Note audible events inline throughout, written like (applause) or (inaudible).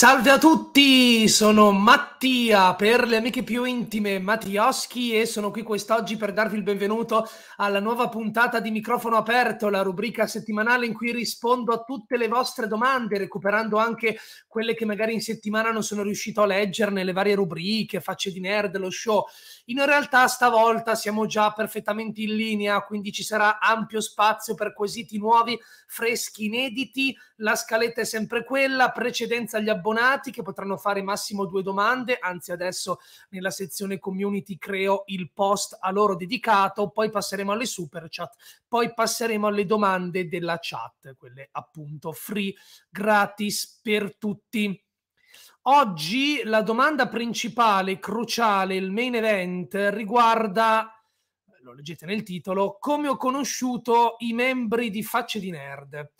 Salve a tutti, sono Matteo Mattia, per le amiche più intime, Mattioschi e sono qui quest'oggi per darvi il benvenuto alla nuova puntata di Microfono Aperto, la rubrica settimanale in cui rispondo a tutte le vostre domande, recuperando anche quelle che magari in settimana non sono riuscito a leggere nelle varie rubriche, facce di nerd, lo show. In realtà stavolta siamo già perfettamente in linea, quindi ci sarà ampio spazio per quesiti nuovi, freschi, inediti. La scaletta è sempre quella, precedenza agli abbonati che potranno fare massimo due domande domande, anzi adesso nella sezione community creo il post a loro dedicato, poi passeremo alle super chat, poi passeremo alle domande della chat, quelle appunto free, gratis per tutti. Oggi la domanda principale, cruciale, il main event riguarda lo leggete nel titolo, come ho conosciuto i membri di Facce di Nerd.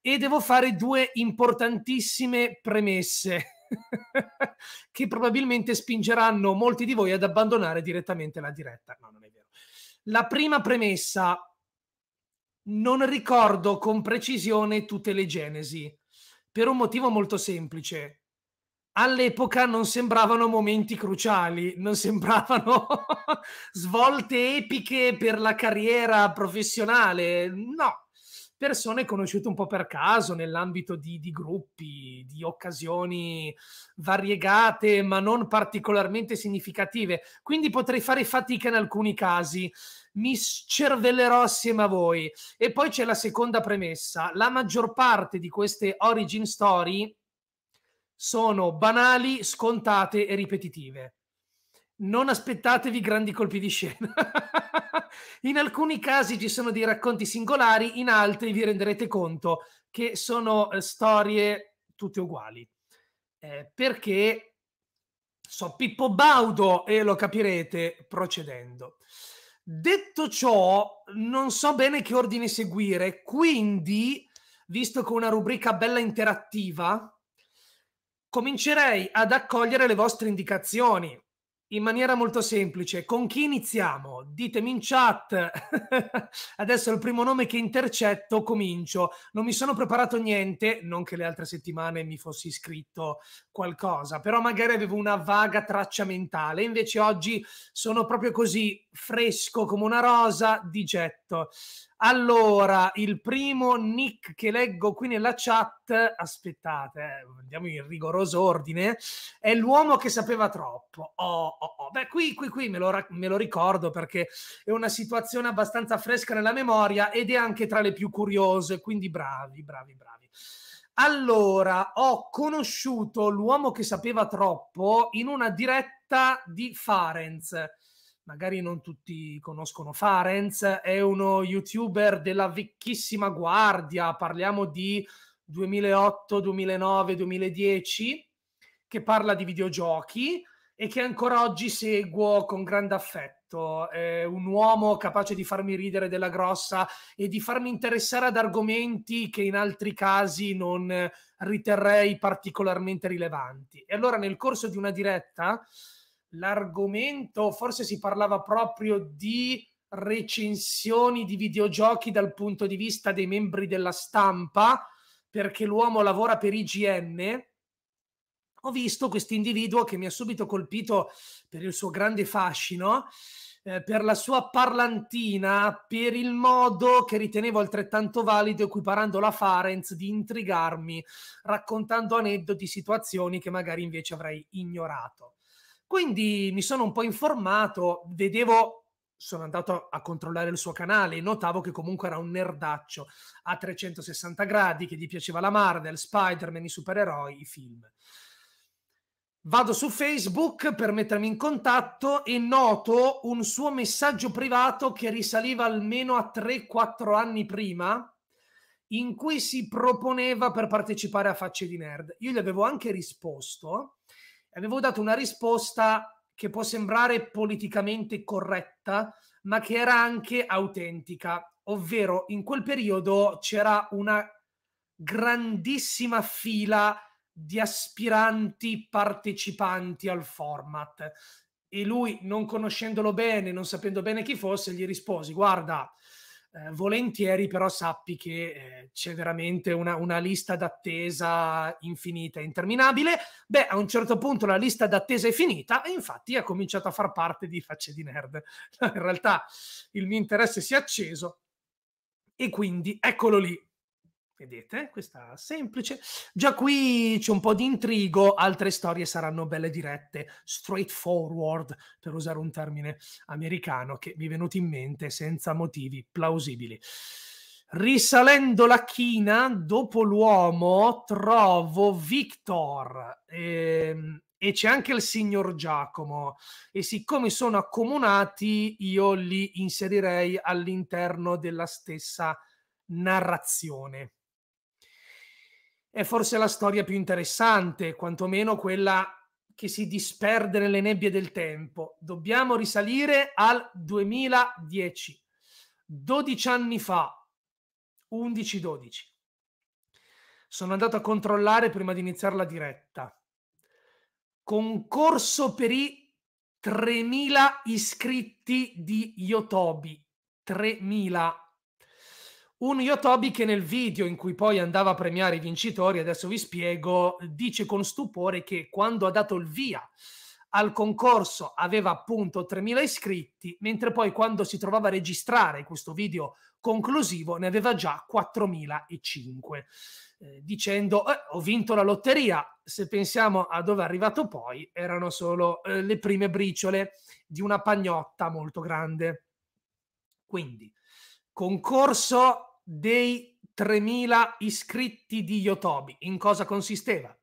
E devo fare due importantissime premesse. (laughs) che probabilmente spingeranno molti di voi ad abbandonare direttamente la diretta. No, non è vero. La prima premessa, non ricordo con precisione tutte le genesi, per un motivo molto semplice. All'epoca non sembravano momenti cruciali, non (laughs) sembravano svolte epiche per la carriera professionale, no, persone conosciute un po' per caso nell'ambito di, di gruppi, di occasioni variegate ma non particolarmente significative. Quindi potrei fare fatica in alcuni casi mi scervellerò assieme a voi. E poi c'è la seconda premessa: la maggior parte di queste origin story sono banali, scontate e ripetitive non aspettatevi grandi colpi di scena. (laughs) in alcuni casi ci sono dei racconti singolari, in altri vi renderete conto che sono eh, storie tutte uguali. Eh, perché so Pippo Baudo e lo capirete procedendo. Detto ciò, non so bene che ordine seguire, quindi, visto che è una rubrica bella interattiva, comincerei ad accogliere le vostre indicazioni in maniera molto semplice. Con chi iniziamo? Ditemi in chat. (laughs) Adesso il primo nome che intercetto comincio. Non mi sono preparato niente, non che le altre settimane mi fossi scritto qualcosa, però magari avevo una vaga traccia mentale. Invece oggi sono proprio così fresco come una rosa di getto perfetto. Allora, il primo nick che leggo qui nella chat, aspettate, eh, andiamo in rigoroso ordine, è l'uomo che sapeva troppo. Oh, oh, oh. Beh, qui, qui, qui me lo, me lo ricordo perché è una situazione abbastanza fresca nella memoria ed è anche tra le più curiose, quindi bravi, bravi, bravi. Allora, ho conosciuto l'uomo che sapeva troppo in una diretta di Farenz magari non tutti conoscono Farenz, è uno youtuber della vecchissima guardia, parliamo di 2008, 2009, 2010, che parla di videogiochi e che ancora oggi seguo con grande affetto. È un uomo capace di farmi ridere della grossa e di farmi interessare ad argomenti che in altri casi non riterrei particolarmente rilevanti. E allora nel corso di una diretta l'argomento, forse si parlava proprio di recensioni di videogiochi dal punto di vista dei membri della stampa, perché l'uomo lavora per IGN. Ho visto questo individuo che mi ha subito colpito per il suo grande fascino, eh, per la sua parlantina, per il modo che ritenevo altrettanto valido, equiparando la Farenz, di intrigarmi, raccontando aneddoti, situazioni che magari invece avrei ignorato quindi mi sono un po' informato, vedevo sono andato a controllare il suo canale e notavo che comunque era un nerdaccio a 360 gradi che gli piaceva la Marvel, Spider-Man, i supereroi, i film. Vado su Facebook per mettermi in contatto e noto un suo messaggio privato che risaliva almeno a 3-4 anni prima, in cui si proponeva per partecipare a Facce di Nerd. Io gli avevo anche risposto avevo dato una risposta che può sembrare politicamente corretta, ma che era anche autentica, ovvero in quel periodo c'era una grandissima fila di aspiranti partecipanti al format e lui, non conoscendolo bene, non sapendo bene chi fosse, gli risposi Guarda, eh, volentieri però sappi che eh, c'è veramente una, una, lista d'attesa infinita, e interminabile. Beh, a un certo punto la lista d'attesa è finita e infatti ha cominciato a far parte di Facce di Nerd. (laughs) In realtà il mio interesse si è acceso e quindi eccolo lì, Vedete, questa semplice. Già qui c'è un po' di intrigo, altre storie saranno belle dirette, straightforward, per usare un termine americano che mi è venuto in mente senza motivi plausibili. Risalendo la china, dopo l'uomo, trovo Victor. Ehm, e c'è anche il signor Giacomo e siccome sono accomunati io li inserirei all'interno della stessa narrazione è forse la storia più interessante, quantomeno quella che si disperde nelle nebbie del tempo. Dobbiamo risalire al 2010, 12 anni fa, 11-12. Sono andato a controllare prima di iniziare la diretta. Concorso per i 3.000 iscritti di Yotobi. 3.000 un Yotobi che nel video in cui poi andava a premiare i vincitori, adesso vi spiego, dice con stupore che quando ha dato il via al concorso aveva appunto 3.000 iscritti, mentre poi quando si trovava a registrare questo video conclusivo ne aveva già 4.005, eh, dicendo eh, ho vinto la lotteria, se pensiamo a dove è arrivato poi erano solo eh, le prime briciole di una pagnotta molto grande. Quindi concorso dei 3.000 iscritti di Yotobi. In cosa consisteva?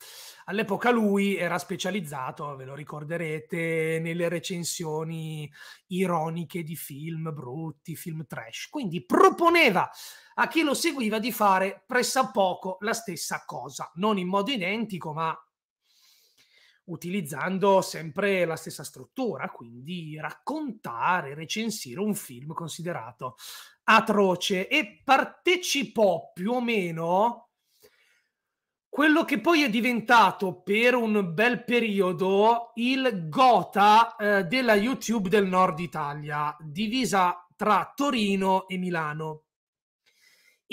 All'epoca lui era specializzato, ve lo ricorderete, nelle recensioni ironiche di film brutti, film trash. Quindi proponeva a chi lo seguiva di fare pressappoco la stessa cosa, non in modo identico, ma utilizzando sempre la stessa struttura, quindi raccontare, recensire un film considerato atroce e partecipò più o meno quello che poi è diventato per un bel periodo il gota eh, della YouTube del Nord Italia, divisa tra Torino e Milano.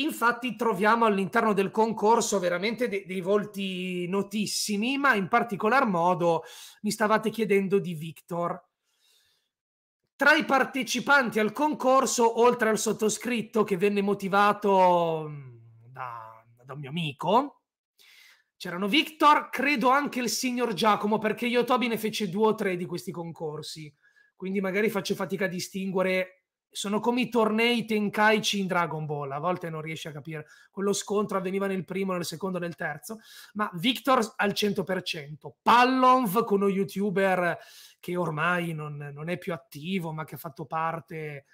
Infatti troviamo all'interno del concorso veramente de- dei volti notissimi, ma in particolar modo mi stavate chiedendo di Victor. Tra i partecipanti al concorso, oltre al sottoscritto che venne motivato mm, da, da un mio amico, c'erano Victor, credo anche il signor Giacomo, perché io e Toby ne fece due o tre di questi concorsi, quindi magari faccio fatica a distinguere sono come i tornei tenkaichi in Dragon Ball, a volte non riesci a capire, quello scontro avveniva nel primo, nel secondo, nel terzo, ma Victor al 100%, Pallonv con uno youtuber che ormai non, non, è più attivo, ma che ha fatto parte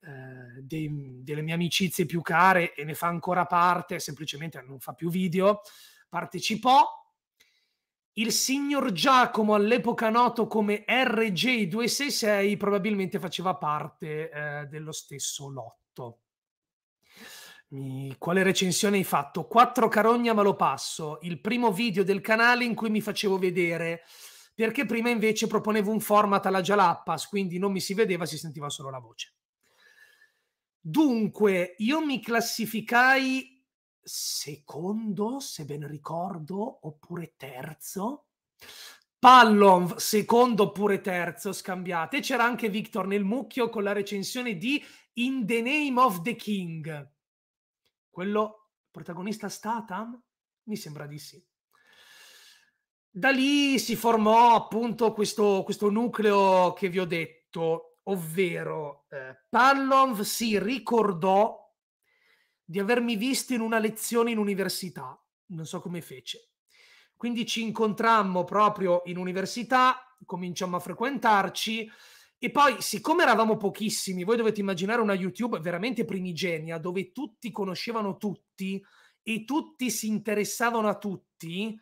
eh, dei, delle mie amicizie più care e ne fa ancora parte, semplicemente non fa più video, partecipò il signor Giacomo, all'epoca noto come RJ266, probabilmente faceva parte eh, dello stesso lotto. Mi... Quale recensione hai fatto? Quattro carogna ma lo passo. Il primo video del canale in cui mi facevo vedere, perché prima invece proponevo un format alla Jalappas, quindi non mi si vedeva, si sentiva solo la voce. Dunque, io mi classificai secondo, se ben ricordo, oppure terzo. Pallon, secondo oppure terzo, scambiate. C'era anche Victor nel mucchio con la recensione di In the Name of the King. Quello protagonista Statham? Mi sembra di sì. Da lì si formò appunto questo, questo nucleo che vi ho detto, ovvero eh, Pallon si ricordò di avermi visto in una lezione in università, non so come fece. Quindi ci incontrammo proprio in università, cominciammo a frequentarci e poi siccome eravamo pochissimi, voi dovete immaginare una YouTube veramente primigenia dove tutti conoscevano tutti e tutti si interessavano a tutti,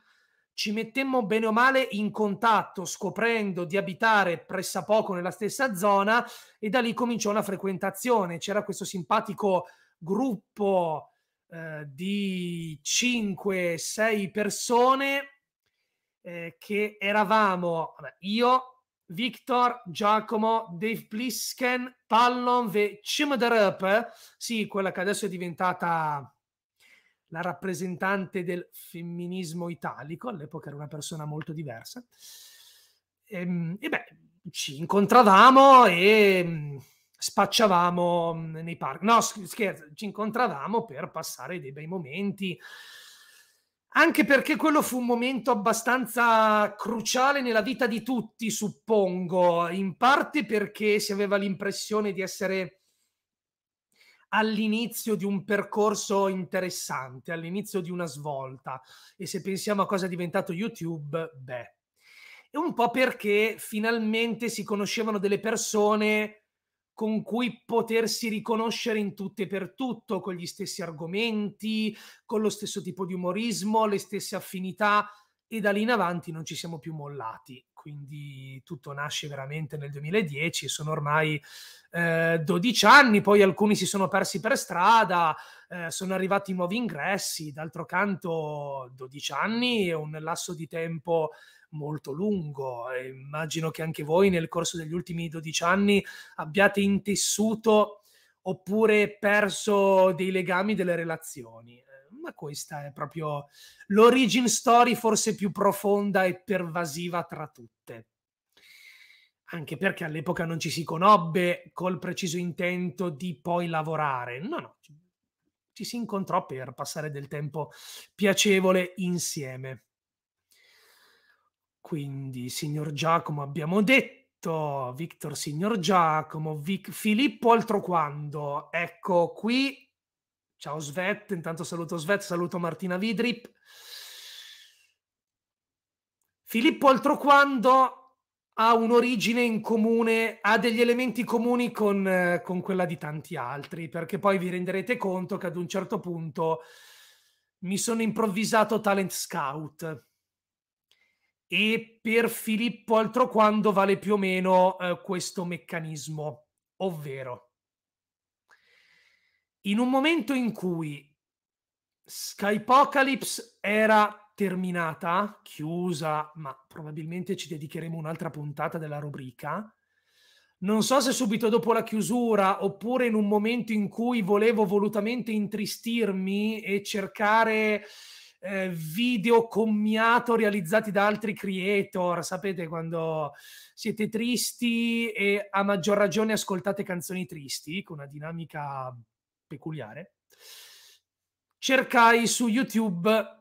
ci mettemmo bene o male in contatto, scoprendo di abitare pressappoco nella stessa zona e da lì cominciò una frequentazione. C'era questo simpatico gruppo eh, di 5-6 persone eh, che eravamo vabbè, io, Victor, Giacomo, Dave Plisken, Pallon e Chimderup, sì, quella che adesso è diventata la rappresentante del femminismo italico, all'epoca era una persona molto diversa. E, ehm, e beh, ci incontravamo e mm, spacciavamo mm, nei parchi. No, scherzo, ci incontravamo per passare dei bei momenti. Anche perché quello fu un momento abbastanza cruciale nella vita di tutti, suppongo, in parte perché si aveva l'impressione di essere all'inizio di un percorso interessante, all'inizio di una svolta. E se pensiamo a cosa è diventato YouTube, beh. E un po' perché finalmente si conoscevano delle persone con cui potersi riconoscere in tutto e per tutto, con gli stessi argomenti, con lo stesso tipo di umorismo, le stesse affinità e da lì in avanti non ci siamo più mollati. Quindi tutto nasce veramente nel 2010, sono ormai eh, 12 anni, poi alcuni si sono persi per strada, eh, sono arrivati nuovi ingressi, d'altro canto 12 anni è un lasso di tempo molto lungo. E immagino che anche voi nel corso degli ultimi 12 anni abbiate intessuto oppure perso dei legami, delle relazioni. Eh, ma questa è proprio l'origin story forse più profonda e pervasiva tra tutte anche perché all'epoca non ci si conobbe col preciso intento di poi lavorare, no, no, ci si incontrò per passare del tempo piacevole insieme. Quindi, signor Giacomo, abbiamo detto, Victor signor Giacomo, Vic, Filippo altroquando. Ecco qui, ciao Svet, intanto saluto Svet, saluto Martina Vidrip. Filippo altroquando ha un'origine in comune, ha degli elementi comuni con, con quella di tanti altri, perché poi vi renderete conto che ad un certo punto mi sono improvvisato talent scout e per Filippo altro quando vale più o meno eh, questo meccanismo, ovvero in un momento in cui Skypocalypse era terminata, chiusa, ma probabilmente ci dedicheremo un'altra puntata della rubrica. Non so se subito dopo la chiusura oppure in un momento in cui volevo volutamente intristirmi e cercare eh, video commiato realizzati da altri creator, sapete quando siete tristi e a maggior ragione ascoltate canzoni tristi, con una dinamica peculiare. Cercai su YouTube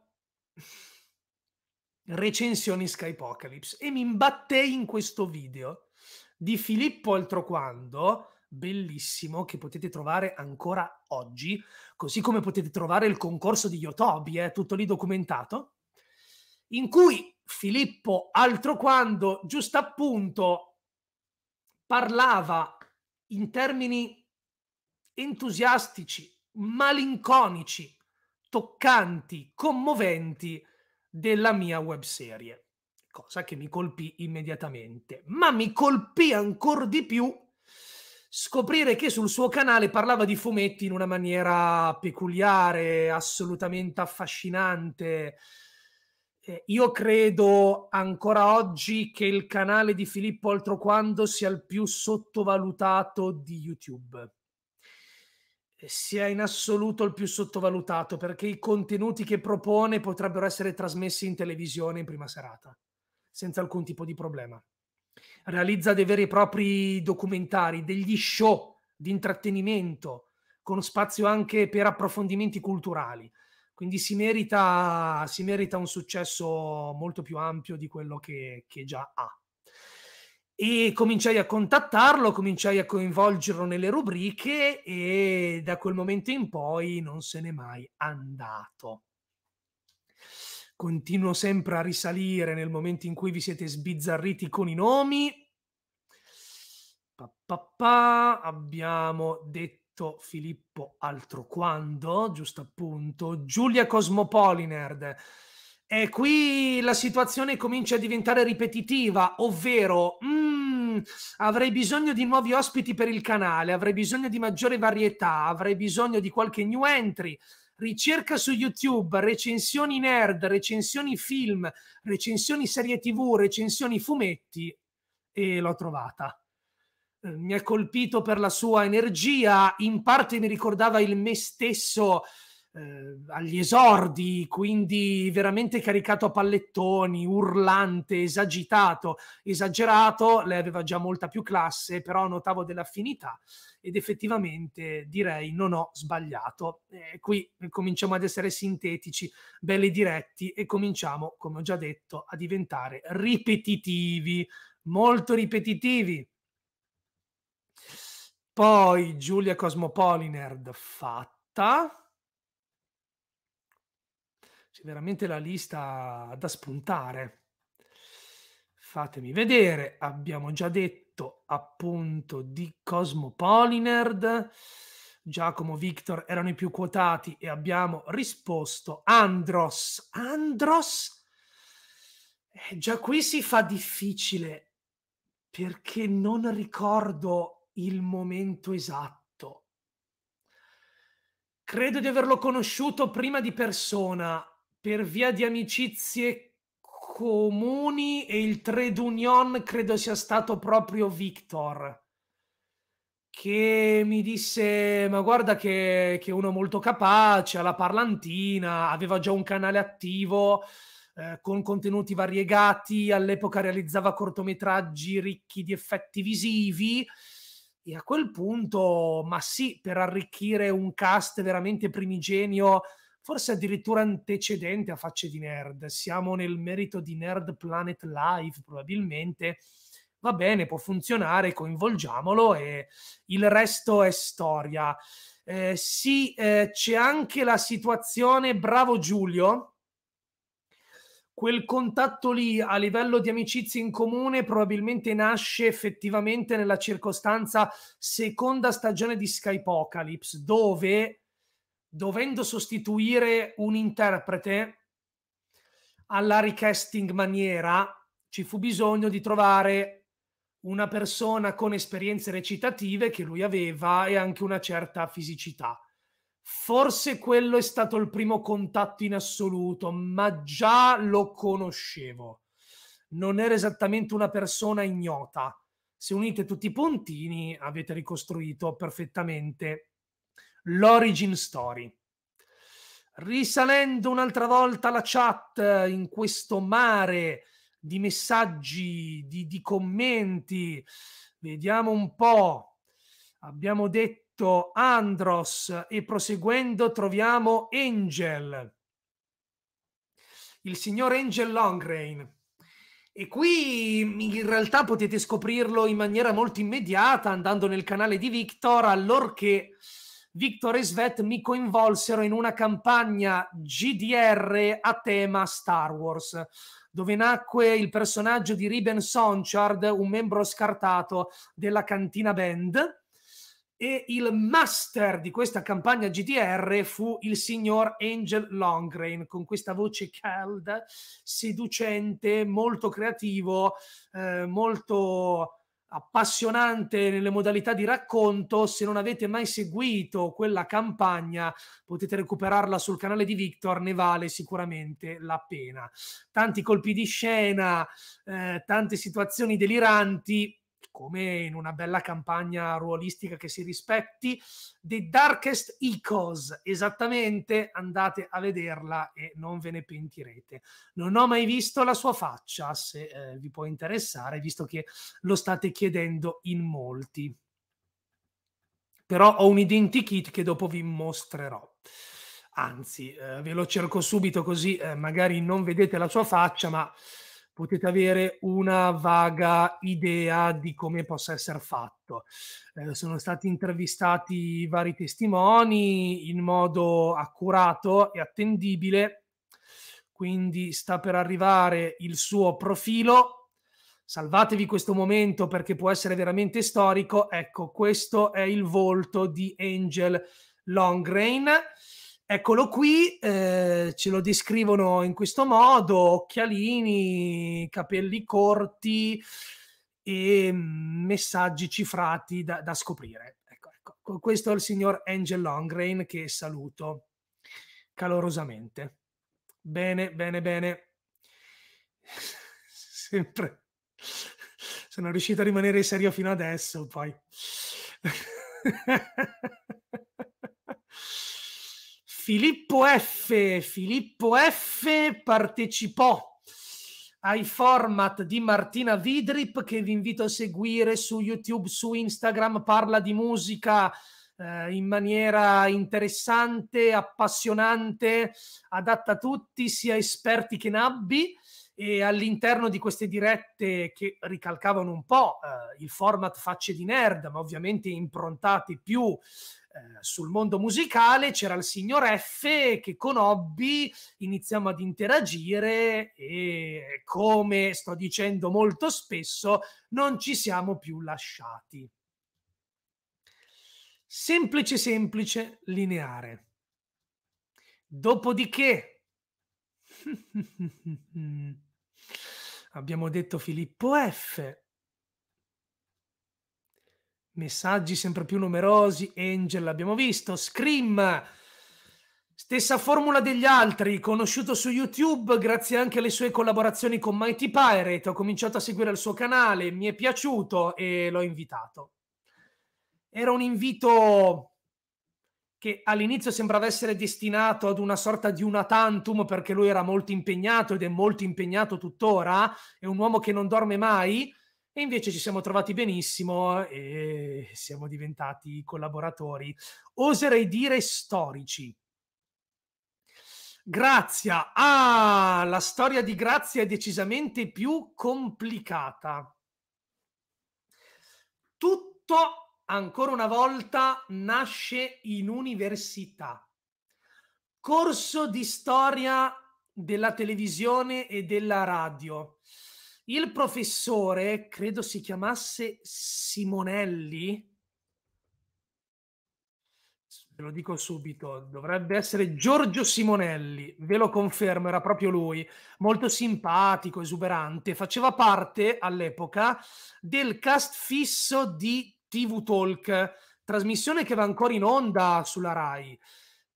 recensioni Skypocalypse e mi imbattei in questo video di Filippo Altroquando bellissimo che potete trovare ancora oggi, così come potete trovare il concorso di Yotobi, eh, tutto lì documentato, in cui Filippo, altro quando, giusto appunto, parlava in termini entusiastici, malinconici, toccanti, commoventi della mia webserie, cosa che mi colpì immediatamente, ma mi colpì ancora di più scoprire che sul suo canale parlava di fumetti in una maniera peculiare, assolutamente affascinante. Eh, io credo ancora oggi che il canale di Filippo Altroquando sia il più sottovalutato di YouTube. Eh, sia in assoluto il più sottovalutato perché i contenuti che propone potrebbero essere trasmessi in televisione in prima serata senza alcun tipo di problema realizza dei veri e propri documentari, degli show di intrattenimento, con spazio anche per approfondimenti culturali. Quindi si merita, si merita un successo molto più ampio di quello che, che già ha. E cominciai a contattarlo, cominciai a coinvolgerlo nelle rubriche e da quel momento in poi non se n'è mai andato continuo sempre a risalire nel momento in cui vi siete sbizzarriti con i nomi. Pa, pa, pa. Abbiamo detto Filippo altro quando, giusto appunto. Giulia Cosmopolinerd. E qui la situazione comincia a diventare ripetitiva, ovvero mm, avrei bisogno di nuovi ospiti per il canale, avrei bisogno di maggiore varietà, avrei bisogno di qualche new entry ricerca su YouTube, recensioni nerd, recensioni film, recensioni serie TV, recensioni fumetti e l'ho trovata. Eh, mi ha colpito per la sua energia, in parte mi ricordava il me stesso eh, agli esordi, quindi veramente caricato a pallettoni, urlante, esagitato, esagerato, lei aveva già molta più classe, però notavo dell'affinità ed effettivamente direi non ho sbagliato. Eh, qui cominciamo ad essere sintetici, belli diretti e cominciamo, come ho già detto, a diventare ripetitivi, molto ripetitivi. Poi Giulia Cosmopolinerd fatta. C'è veramente la lista da spuntare. Fatemi vedere, abbiamo già detto appunto di Cosmopolinerd, Giacomo Victor erano i più quotati e abbiamo risposto Andros. Andros? Eh, già qui si fa difficile perché non ricordo il momento esatto. Credo di averlo conosciuto prima di persona, per via di amicizie comuni e il trade union credo sia stato proprio Victor che mi disse ma guarda che, che uno molto capace, alla parlantina, aveva già un canale attivo eh, con contenuti variegati, all'epoca realizzava cortometraggi ricchi di effetti visivi e a quel punto ma sì, per arricchire un cast veramente primigenio forse addirittura antecedente a Facce di Nerd. Siamo nel merito di Nerd Planet Live, probabilmente. Va bene, può funzionare, coinvolgiamolo e il resto è storia. Eh, sì, eh, c'è anche la situazione, bravo Giulio, quel contatto lì a livello di amicizie in comune probabilmente nasce effettivamente nella circostanza seconda stagione di Skypocalypse, dove dovendo sostituire un interprete alla casting maniera, ci fu bisogno di trovare una persona con esperienze recitative che lui aveva e anche una certa fisicità. Forse quello è stato il primo contatto in assoluto, ma già lo conoscevo. Non era esattamente una persona ignota. Se unite tutti i puntini, avete ricostruito perfettamente l'origin story. Risalendo un'altra volta la chat in questo mare di messaggi, di, di commenti, vediamo un po'. Abbiamo detto Andros e proseguendo troviamo Angel, il signor Angel Longrain. E qui in realtà potete scoprirlo in maniera molto immediata andando nel canale di Victor, allorché Victor e Svet mi coinvolsero in una campagna GDR a tema Star Wars, dove nacque il personaggio di Riben Sonchard, un membro scartato della Cantina Band. E il master di questa campagna GDR fu il signor Angel Longrain, con questa voce calda, seducente, molto creativo, eh, molto appassionante nelle modalità di racconto. Se non avete mai seguito quella campagna, potete recuperarla sul canale di Victor, ne vale sicuramente la pena. Tanti colpi di scena, eh, tante situazioni deliranti, come in una bella campagna ruolistica che si rispetti, The Darkest Ecos, esattamente, andate a vederla e non ve ne pentirete. Non ho mai visto la sua faccia, se eh, vi può interessare, visto che lo state chiedendo in molti. Però ho un identikit che dopo vi mostrerò anzi eh, ve lo cerco subito così eh, magari non vedete la sua faccia, ma potete avere una vaga idea di come possa essere fatto. Eh, sono stati intervistati vari testimoni in modo accurato e attendibile, quindi sta per arrivare il suo profilo. Salvatevi questo momento perché può essere veramente storico. Ecco, questo è il volto di Angel Longgrain. Eccolo qui, eh, ce lo descrivono in questo modo, occhialini, capelli corti e mm, messaggi cifrati da, da scoprire. Ecco, ecco, Questo è il signor Angel Longrain che saluto calorosamente. Bene, bene, bene. (laughs) Sempre. Sono riuscito a rimanere serio fino adesso, poi. (laughs) Filippo F. Filippo F. partecipò ai format di Martina Vidrip che vi invito a seguire su YouTube, su Instagram, parla di musica eh, in maniera interessante, appassionante, adatta a tutti, sia esperti che nabbi e all'interno di queste dirette che ricalcavano un po' eh, il format facce di nerd, ma ovviamente improntate più eh, sul mondo musicale c'era il signor F che con Hobby iniziamo ad interagire e come sto dicendo molto spesso non ci siamo più lasciati. Semplice, semplice, lineare. Dopodiché (laughs) abbiamo detto Filippo F messaggi sempre più numerosi, Angel l'abbiamo visto, Scream, stessa formula degli altri, conosciuto su YouTube grazie anche alle sue collaborazioni con Mighty Pirate, ho cominciato a seguire il suo canale, mi è piaciuto e l'ho invitato. Era un invito che all'inizio sembrava essere destinato ad una sorta di una tantum perché lui era molto impegnato ed è molto impegnato tuttora, è un uomo che non dorme mai, e invece ci siamo trovati benissimo e siamo diventati collaboratori, oserei dire storici. Grazia. Ah, la storia di Grazia è decisamente più complicata. Tutto, ancora una volta, nasce in università. Corso di storia della televisione e della radio. Il professore, credo si chiamasse Simonelli, ve lo dico subito, dovrebbe essere Giorgio Simonelli, ve lo confermo, era proprio lui, molto simpatico, esuberante, faceva parte all'epoca del cast fisso di TV Talk, trasmissione che va ancora in onda sulla RAI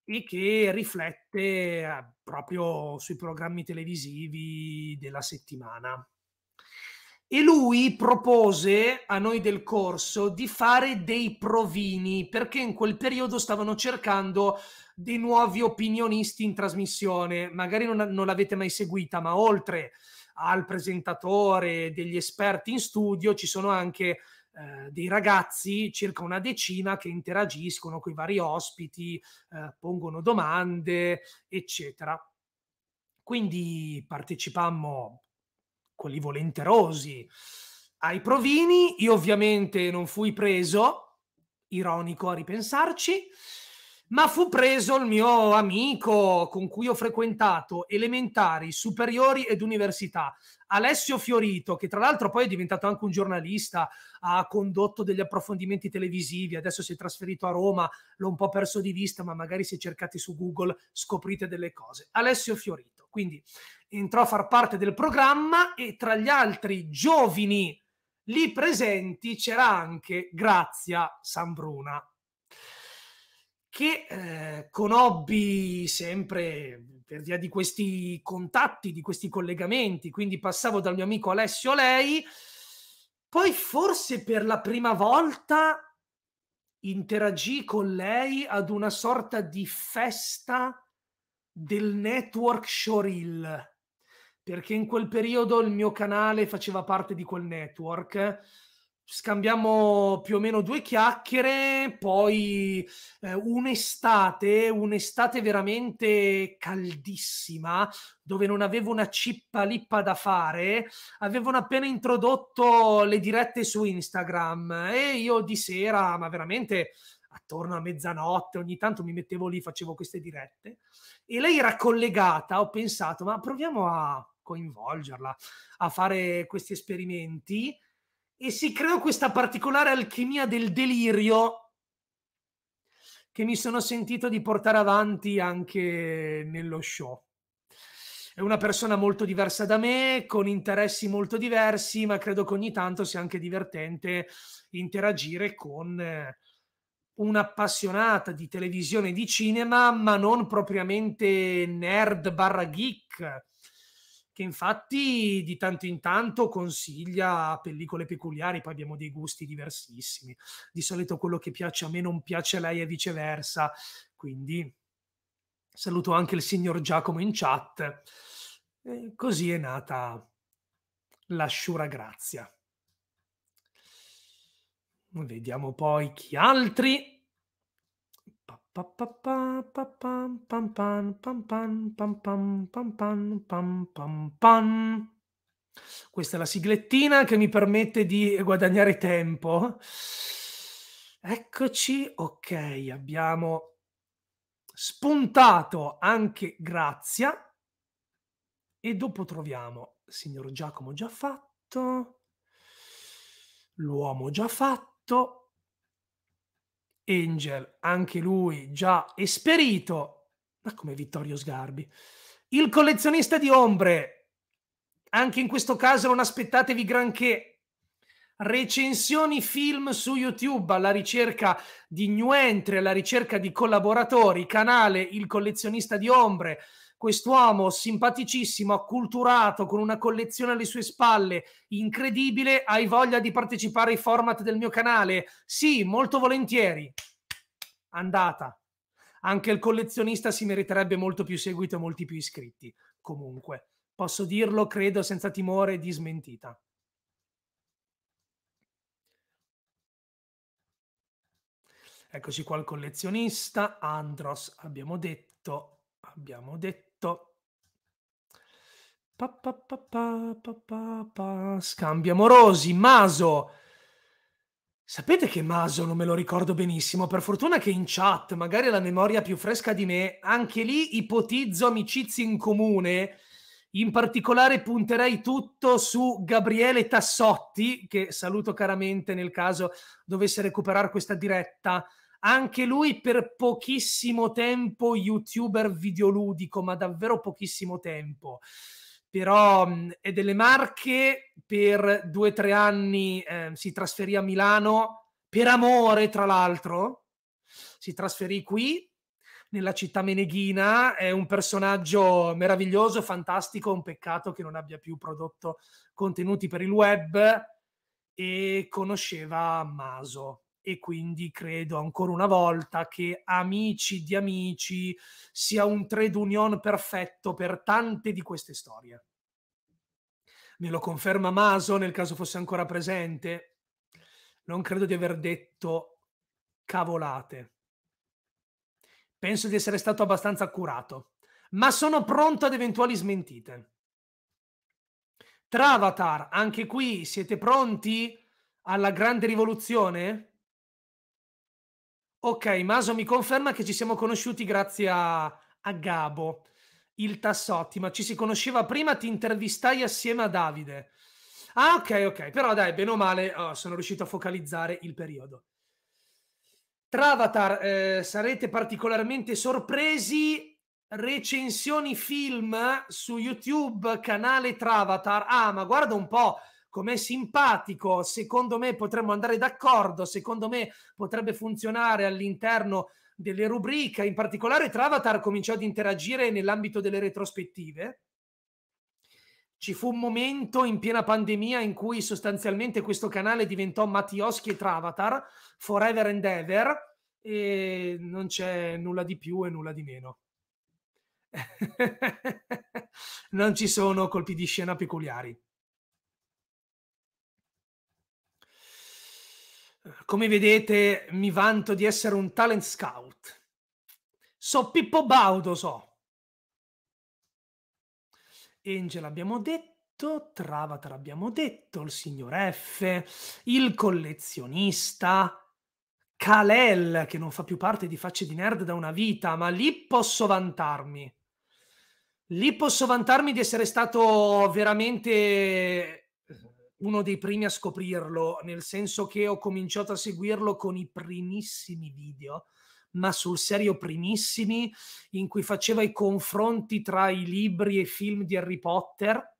e che riflette eh, proprio sui programmi televisivi della settimana e lui propose a noi del corso di fare dei provini perché in quel periodo stavano cercando dei nuovi opinionisti in trasmissione. Magari non, non l'avete mai seguita, ma oltre al presentatore, degli esperti in studio, ci sono anche eh, dei ragazzi, circa una decina, che interagiscono con i vari ospiti, eh, pongono domande, eccetera. Quindi partecipammo quelli volenterosi, ai provini. Io ovviamente non fui preso, ironico a ripensarci, ma fu preso il mio amico con cui ho frequentato elementari, superiori ed università, Alessio Fiorito, che tra l'altro poi è diventato anche un giornalista, ha condotto degli approfondimenti televisivi, adesso si è trasferito a Roma, l'ho un po' perso di vista, ma magari se cercate su Google scoprite delle cose. Alessio Fiorito. Quindi entrò a far parte del programma e tra gli altri giovani lì presenti c'era anche Grazia Sambruna che eh, conobbi sempre per via di questi contatti, di questi collegamenti, quindi passavo dal mio amico Alessio a Lei, poi forse per la prima volta interagì con lei ad una sorta di festa del network Shoril, perché in quel periodo il mio canale faceva parte di quel network. Scambiamo più o meno due chiacchiere, poi eh, un'estate, un'estate veramente caldissima, dove non avevo una cippa lippa da fare, avevano appena introdotto le dirette su Instagram e io di sera, ma veramente attorno a mezzanotte, ogni tanto mi mettevo lì, facevo queste dirette, e lei era collegata, ho pensato, ma proviamo a coinvolgerla, a fare questi esperimenti, e si creò questa particolare alchimia del delirio che mi sono sentito di portare avanti anche nello show. È una persona molto diversa da me, con interessi molto diversi, ma credo che ogni tanto sia anche divertente interagire con eh, un'appassionata di televisione e di cinema, ma non propriamente nerd barra geek, che infatti di tanto in tanto consiglia pellicole peculiari, poi abbiamo dei gusti diversissimi. Di solito quello che piace a me non piace a lei e viceversa, quindi saluto anche il signor Giacomo in chat. E così è nata la Sciura Grazia. Vediamo poi chi altri. Questa è la siglettina che mi permette di guadagnare tempo. Eccoci, ok, abbiamo spuntato anche Grazia e dopo troviamo il signor Giacomo già fatto, l'uomo già fatto questo Angel, anche lui già esperito, ma come Vittorio Sgarbi. Il collezionista di ombre, anche in questo caso non aspettatevi granché. Recensioni film su YouTube alla ricerca di new entry, alla ricerca di collaboratori, canale Il collezionista di ombre, quest'uomo simpaticissimo, acculturato, con una collezione alle sue spalle incredibile, hai voglia di partecipare ai format del mio canale? Sì, molto volentieri. Andata. Anche il collezionista si meriterebbe molto più seguito e molti più iscritti. Comunque, posso dirlo, credo, senza timore di smentita. Eccoci qua il collezionista, Andros, abbiamo detto, abbiamo detto perfetto. Pa, pa, pa, Scambi amorosi, Maso. Sapete che Maso non me lo ricordo benissimo, per fortuna che in chat, magari la memoria più fresca di me, anche lì ipotizzo amicizie in comune. In particolare punterei tutto su Gabriele Tassotti, che saluto caramente nel caso dovesse recuperare questa diretta anche lui per pochissimo tempo youtuber videoludico, ma davvero pochissimo tempo. Però mm, è delle Marche, per due o tre anni eh, si trasferì a Milano, per amore tra l'altro, si trasferì qui, nella città meneghina, è un personaggio meraviglioso, fantastico, un peccato che non abbia più prodotto contenuti per il web e conosceva Maso e quindi credo ancora una volta che Amici di Amici sia un trade union perfetto per tante di queste storie. Me lo conferma Maso nel caso fosse ancora presente. Non credo di aver detto cavolate. Penso di essere stato abbastanza accurato, ma sono pronto ad eventuali smentite. Travatar, anche qui siete pronti alla grande rivoluzione? Ok, Maso mi conferma che ci siamo conosciuti grazie a, a Gabo, il Tassotti, ma ci si conosceva prima, ti intervistai assieme a Davide. Ah, ok, ok, però dai, bene o male, oh, sono riuscito a focalizzare il periodo. Travatar, eh, sarete particolarmente sorpresi. Recensioni film su YouTube, canale Travatar. Ah, ma guarda un po', com'è simpatico, secondo me potremmo andare d'accordo, secondo me potrebbe funzionare all'interno delle rubriche, in particolare Travatar cominciò ad interagire nell'ambito delle retrospettive. Ci fu un momento in piena pandemia in cui sostanzialmente questo canale diventò Mattioschi e Travatar, Forever and Ever, e non c'è nulla di più e nulla di meno. (laughs) non ci sono colpi di scena peculiari. Come vedete, mi vanto di essere un talent scout. So Pippo Baudo, so. Angel abbiamo detto, Travatar abbiamo detto, il signor F, il collezionista, Kalel, che non fa più parte di Facce di Nerd da una vita, ma lì posso vantarmi. Lì posso vantarmi di essere stato veramente uno dei primi a scoprirlo, nel senso che ho cominciato a seguirlo con i primissimi video, ma sul serio primissimi, in cui faceva i confronti tra i libri e i film di Harry Potter.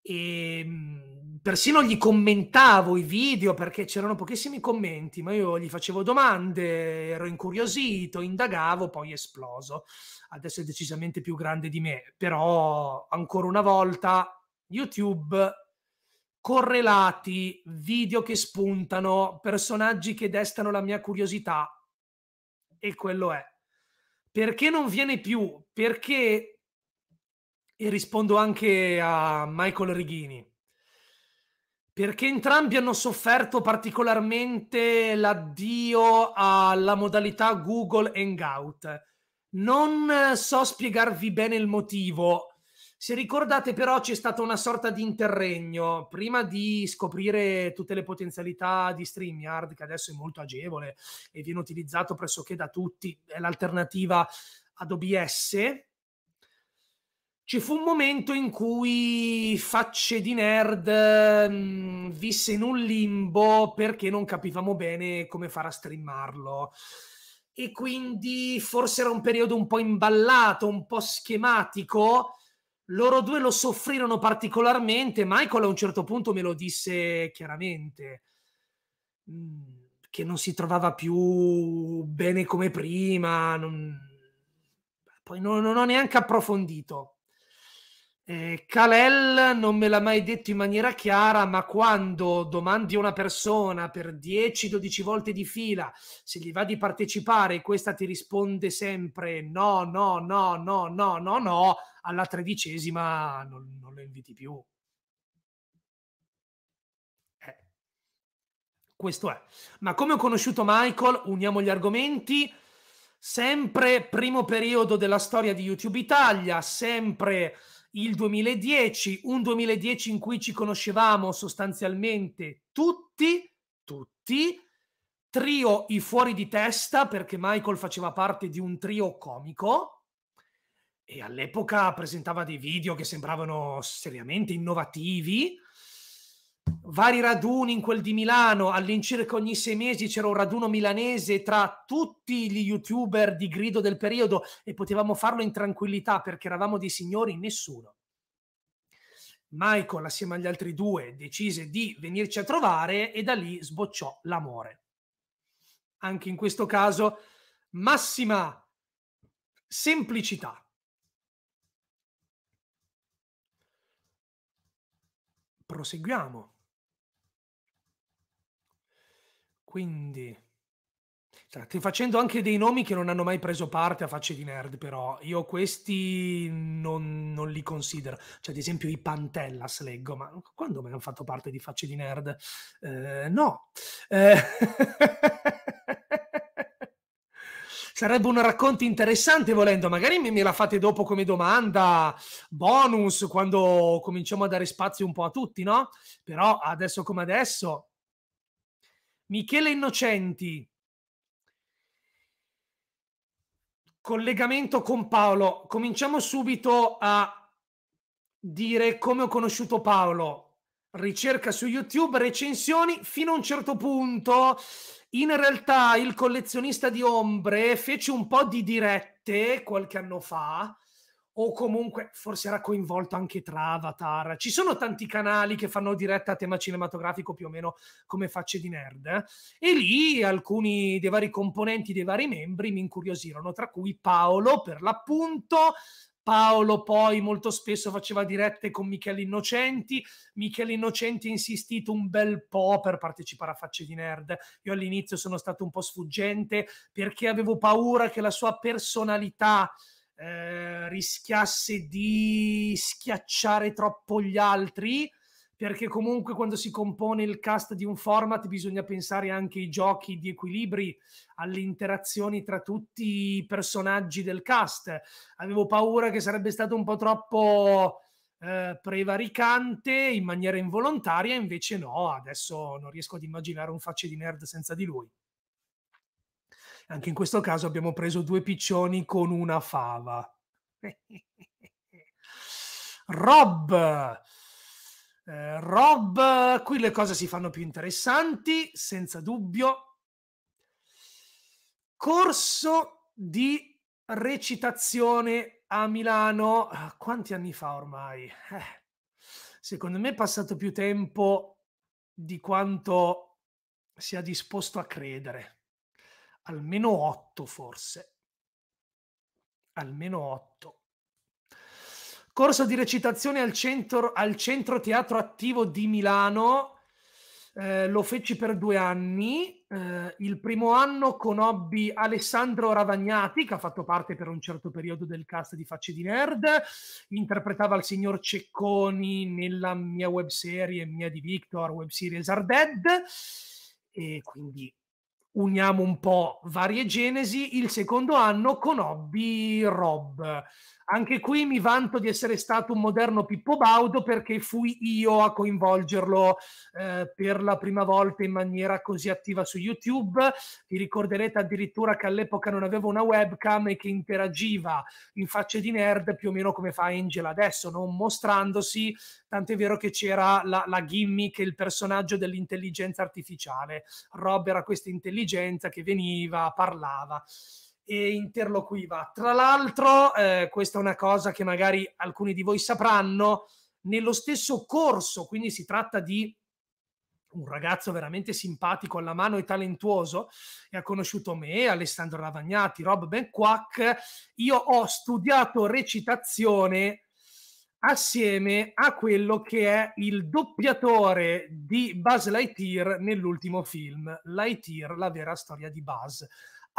E ehm, persino gli commentavo i video perché c'erano pochissimi commenti, ma io gli facevo domande, ero incuriosito, indagavo, poi esploso. Adesso è decisamente più grande di me, però ancora una volta YouTube correlati, video che spuntano, personaggi che destano la mia curiosità e quello è. Perché non viene più? Perché, e rispondo anche a Michael Righini, perché entrambi hanno sofferto particolarmente l'addio alla modalità Google Hangout. Non so spiegarvi bene il motivo, se ricordate però c'è stata una sorta di interregno prima di scoprire tutte le potenzialità di StreamYard che adesso è molto agevole e viene utilizzato pressoché da tutti, è l'alternativa ad OBS. Ci fu un momento in cui Facce di Nerd mh, mm, visse in un limbo perché non capivamo bene come far a streamarlo e quindi forse era un periodo un po' imballato, un po' schematico loro due lo soffrirono particolarmente. Michael a un certo punto me lo disse chiaramente mm, che non si trovava più bene come prima. Non... Poi non, non, ho neanche approfondito. Eh, Kalel non me l'ha mai detto in maniera chiara, ma quando domandi a una persona per 10-12 volte di fila se gli va di partecipare e questa ti risponde sempre no, no, no, no, no, no, no, alla tredicesima non, non lo inviti più. Eh. Questo è. Ma come ho conosciuto Michael, uniamo gli argomenti sempre primo periodo della storia di YouTube Italia, sempre il 2010, un 2010 in cui ci conoscevamo sostanzialmente tutti, tutti, trio i fuori di testa perché Michael faceva parte di un trio comico e all'epoca presentava dei video che sembravano seriamente innovativi vari raduni in quel di Milano, all'incirca ogni sei mesi c'era un raduno milanese tra tutti gli youtuber di grido del periodo e potevamo farlo in tranquillità perché eravamo dei signori, nessuno. Michael, assieme agli altri due, decise di venirci a trovare e da lì sbocciò l'amore. Anche in questo caso, massima semplicità. Proseguiamo. Quindi, cioè, ti facendo anche dei nomi che non hanno mai preso parte a facce di nerd, però io questi non, non li considero. Cioè, ad esempio, i Pantellas leggo, ma quando me hanno fatto parte di facce di nerd? Eh, no. Eh... (laughs) sarebbe un racconto interessante volendo, magari me, me, la fate dopo come domanda bonus quando cominciamo a dare spazio un po' a tutti, no? Però adesso come adesso Michele Innocenti. Collegamento con Paolo. Cominciamo subito a dire come ho conosciuto Paolo. Ricerca su YouTube, recensioni fino a un certo punto. In realtà il collezionista di ombre fece un po' di dirette qualche anno fa o comunque forse era coinvolto anche tra Avatar. Ci sono tanti canali che fanno diretta a tema cinematografico più o meno come facce di nerd eh? e lì alcuni dei vari componenti, dei vari membri mi incuriosirono, tra cui Paolo per l'appunto. Paolo poi molto spesso faceva dirette con Michele Innocenti, Michele Innocenti ha insistito un bel po' per partecipare a Facce di Nerd. Io all'inizio sono stato un po' sfuggente perché avevo paura che la sua personalità eh, rischiasse di schiacciare troppo gli altri, perché comunque quando si compone il cast di un format bisogna pensare anche ai giochi di equilibri, alle interazioni tra tutti i personaggi del cast. Avevo paura che sarebbe stato un po' troppo eh, prevaricante in maniera involontaria, invece no, adesso non riesco ad immaginare un faccio di nerd senza di lui. Anche in questo caso abbiamo preso due piccioni con una fava. (laughs) Rob, eh, Rob, qui le cose si fanno più interessanti, senza dubbio. Corso di recitazione a Milano, ah, quanti anni fa ormai? Eh, secondo me è passato più tempo di quanto sia disposto a credere almeno 8 forse. Almeno 8. Corso di recitazione al centro, al centro Teatro Attivo di Milano. Eh, lo feci per due anni. Eh, il primo anno conobbi Alessandro Ravagnati, che ha fatto parte per un certo periodo del cast di Facce di Nerd. Interpretava il signor Cecconi nella mia webserie Mia di Victor, web series Are Dead. E quindi uniamo un po' varie genesi, il secondo anno con conobbi Rob, anche qui mi vanto di essere stato un moderno Pippo Baudo perché fui io a coinvolgerlo eh, per la prima volta in maniera così attiva su YouTube. Vi ricorderete addirittura che all'epoca non avevo una webcam e che interagiva in facce di nerd più o meno come fa Angel adesso, non mostrandosi, tant'è vero che c'era la, la gimmick, il personaggio dell'intelligenza artificiale. Rob era questa intelligenza che veniva, parlava eh, interloquiva. Tra l'altro, eh, questa è una cosa che magari alcuni di voi sapranno, nello stesso corso, quindi si tratta di un ragazzo veramente simpatico alla mano e talentuoso e ha conosciuto me, Alessandro Lavagnati, Rob Benquac. Io ho studiato recitazione assieme a quello che è il doppiatore di Buzz Lightyear nell'ultimo film, Lightyear, la vera storia di Buzz.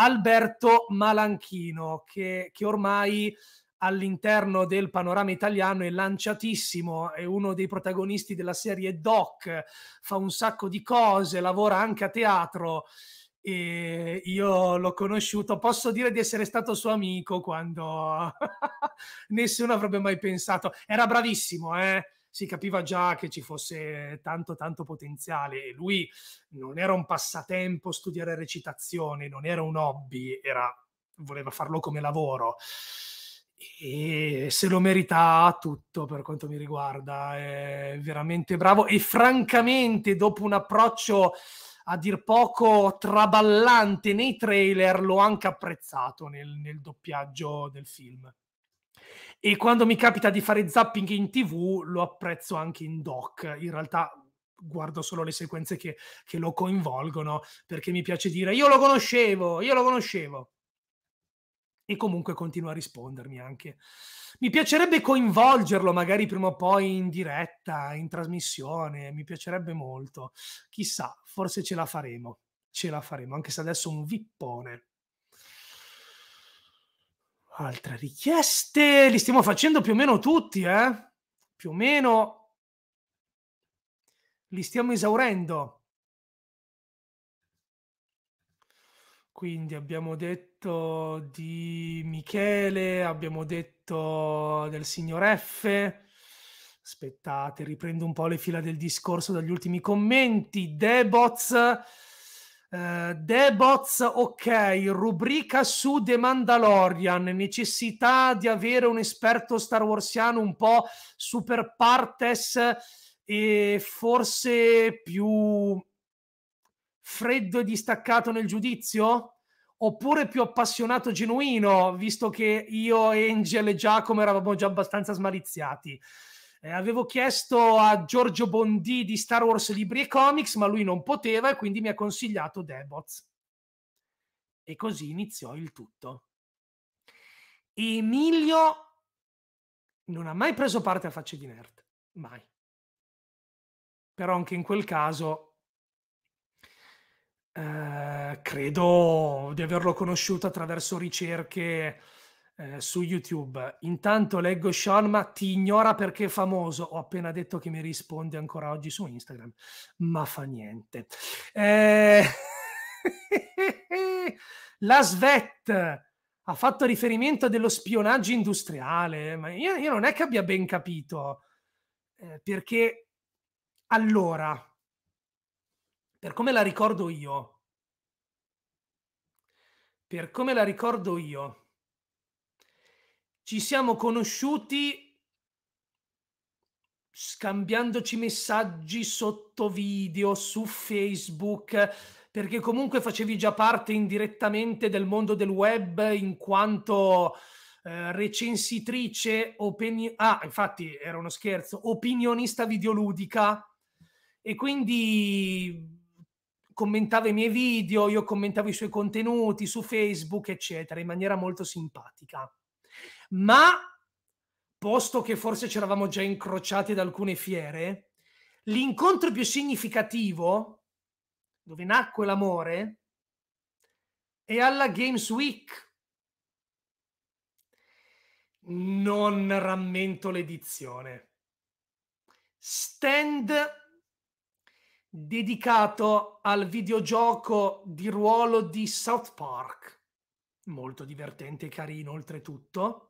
Alberto Malanchino, che, che ormai all'interno del panorama italiano è lanciatissimo, è uno dei protagonisti della serie Doc, fa un sacco di cose, lavora anche a teatro e io l'ho conosciuto, posso dire di essere stato suo amico quando (laughs) nessuno avrebbe mai pensato, era bravissimo, eh? si capiva già che ci fosse tanto tanto potenziale e lui non era un passatempo studiare recitazione, non era un hobby, era, voleva farlo come lavoro e se lo merita tutto per quanto mi riguarda, è veramente bravo e francamente dopo un approccio a dir poco traballante nei trailer l'ho anche apprezzato nel, nel doppiaggio del film. E quando mi capita di fare zapping in tv, lo apprezzo anche in doc. In realtà guardo solo le sequenze che, che lo coinvolgono, perché mi piace dire io lo conoscevo, io lo conoscevo e comunque continua a rispondermi anche. Mi piacerebbe coinvolgerlo magari prima o poi in diretta, in trasmissione, mi piacerebbe molto. Chissà, forse ce la faremo, ce la faremo, anche se adesso è un vippone. Altre richieste, li stiamo facendo più o meno tutti, eh? Più o meno li stiamo esaurendo. Quindi abbiamo detto di Michele, abbiamo detto del signor F. Aspettate, riprendo un po' le fila del discorso dagli ultimi commenti. Debots Uh, eh, Debots, ok, rubrica su The Mandalorian, necessità di avere un esperto Star Warsiano un po' super partes e forse più freddo e distaccato nel giudizio? Oppure più appassionato genuino, visto che io, Angel e Giacomo eravamo già abbastanza smariziati. Eh, avevo chiesto a Giorgio Bondi di Star Wars libri e comics, ma lui non poteva e quindi mi ha consigliato Debots. E così iniziò il tutto. Emilio non ha mai preso parte a Facce di Nerd, mai. Però anche in quel caso eh, credo di averlo conosciuto attraverso ricerche eh, su YouTube. Intanto leggo Sean, ma ti ignora perché è famoso. Ho appena detto che mi risponde ancora oggi su Instagram, ma fa niente. Eh... (laughs) La Svet ha fatto riferimento a dello spionaggio industriale, ma io, io non è che abbia ben capito, eh, perché allora, per come la ricordo io, per come la ricordo io, ci siamo conosciuti scambiandoci messaggi sotto video su Facebook, perché comunque facevi già parte indirettamente del mondo del web in quanto eh, recensitrice, opini- ah, infatti era uno scherzo, opinionista videoludica e quindi commentava i miei video, io commentavo i suoi contenuti su Facebook, eccetera, in maniera molto simpatica ma posto che forse ci eravamo già incrociati ad alcune fiere, l'incontro più significativo, dove nacque l'amore, è alla Games Week. Non rammento l'edizione. Stand dedicato al videogioco di ruolo di South Park, molto divertente e carino oltretutto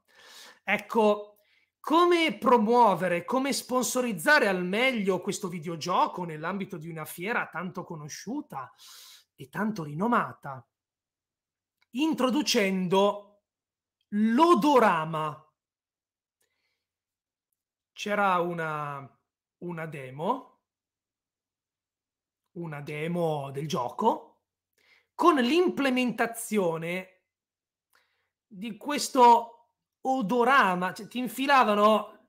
Ecco, come promuovere, come sponsorizzare al meglio questo videogioco nell'ambito di una fiera tanto conosciuta e tanto rinomata? Introducendo l'odorama. C'era una, una demo, una demo del gioco, con l'implementazione di questo odorama, cioè, ti infilavano,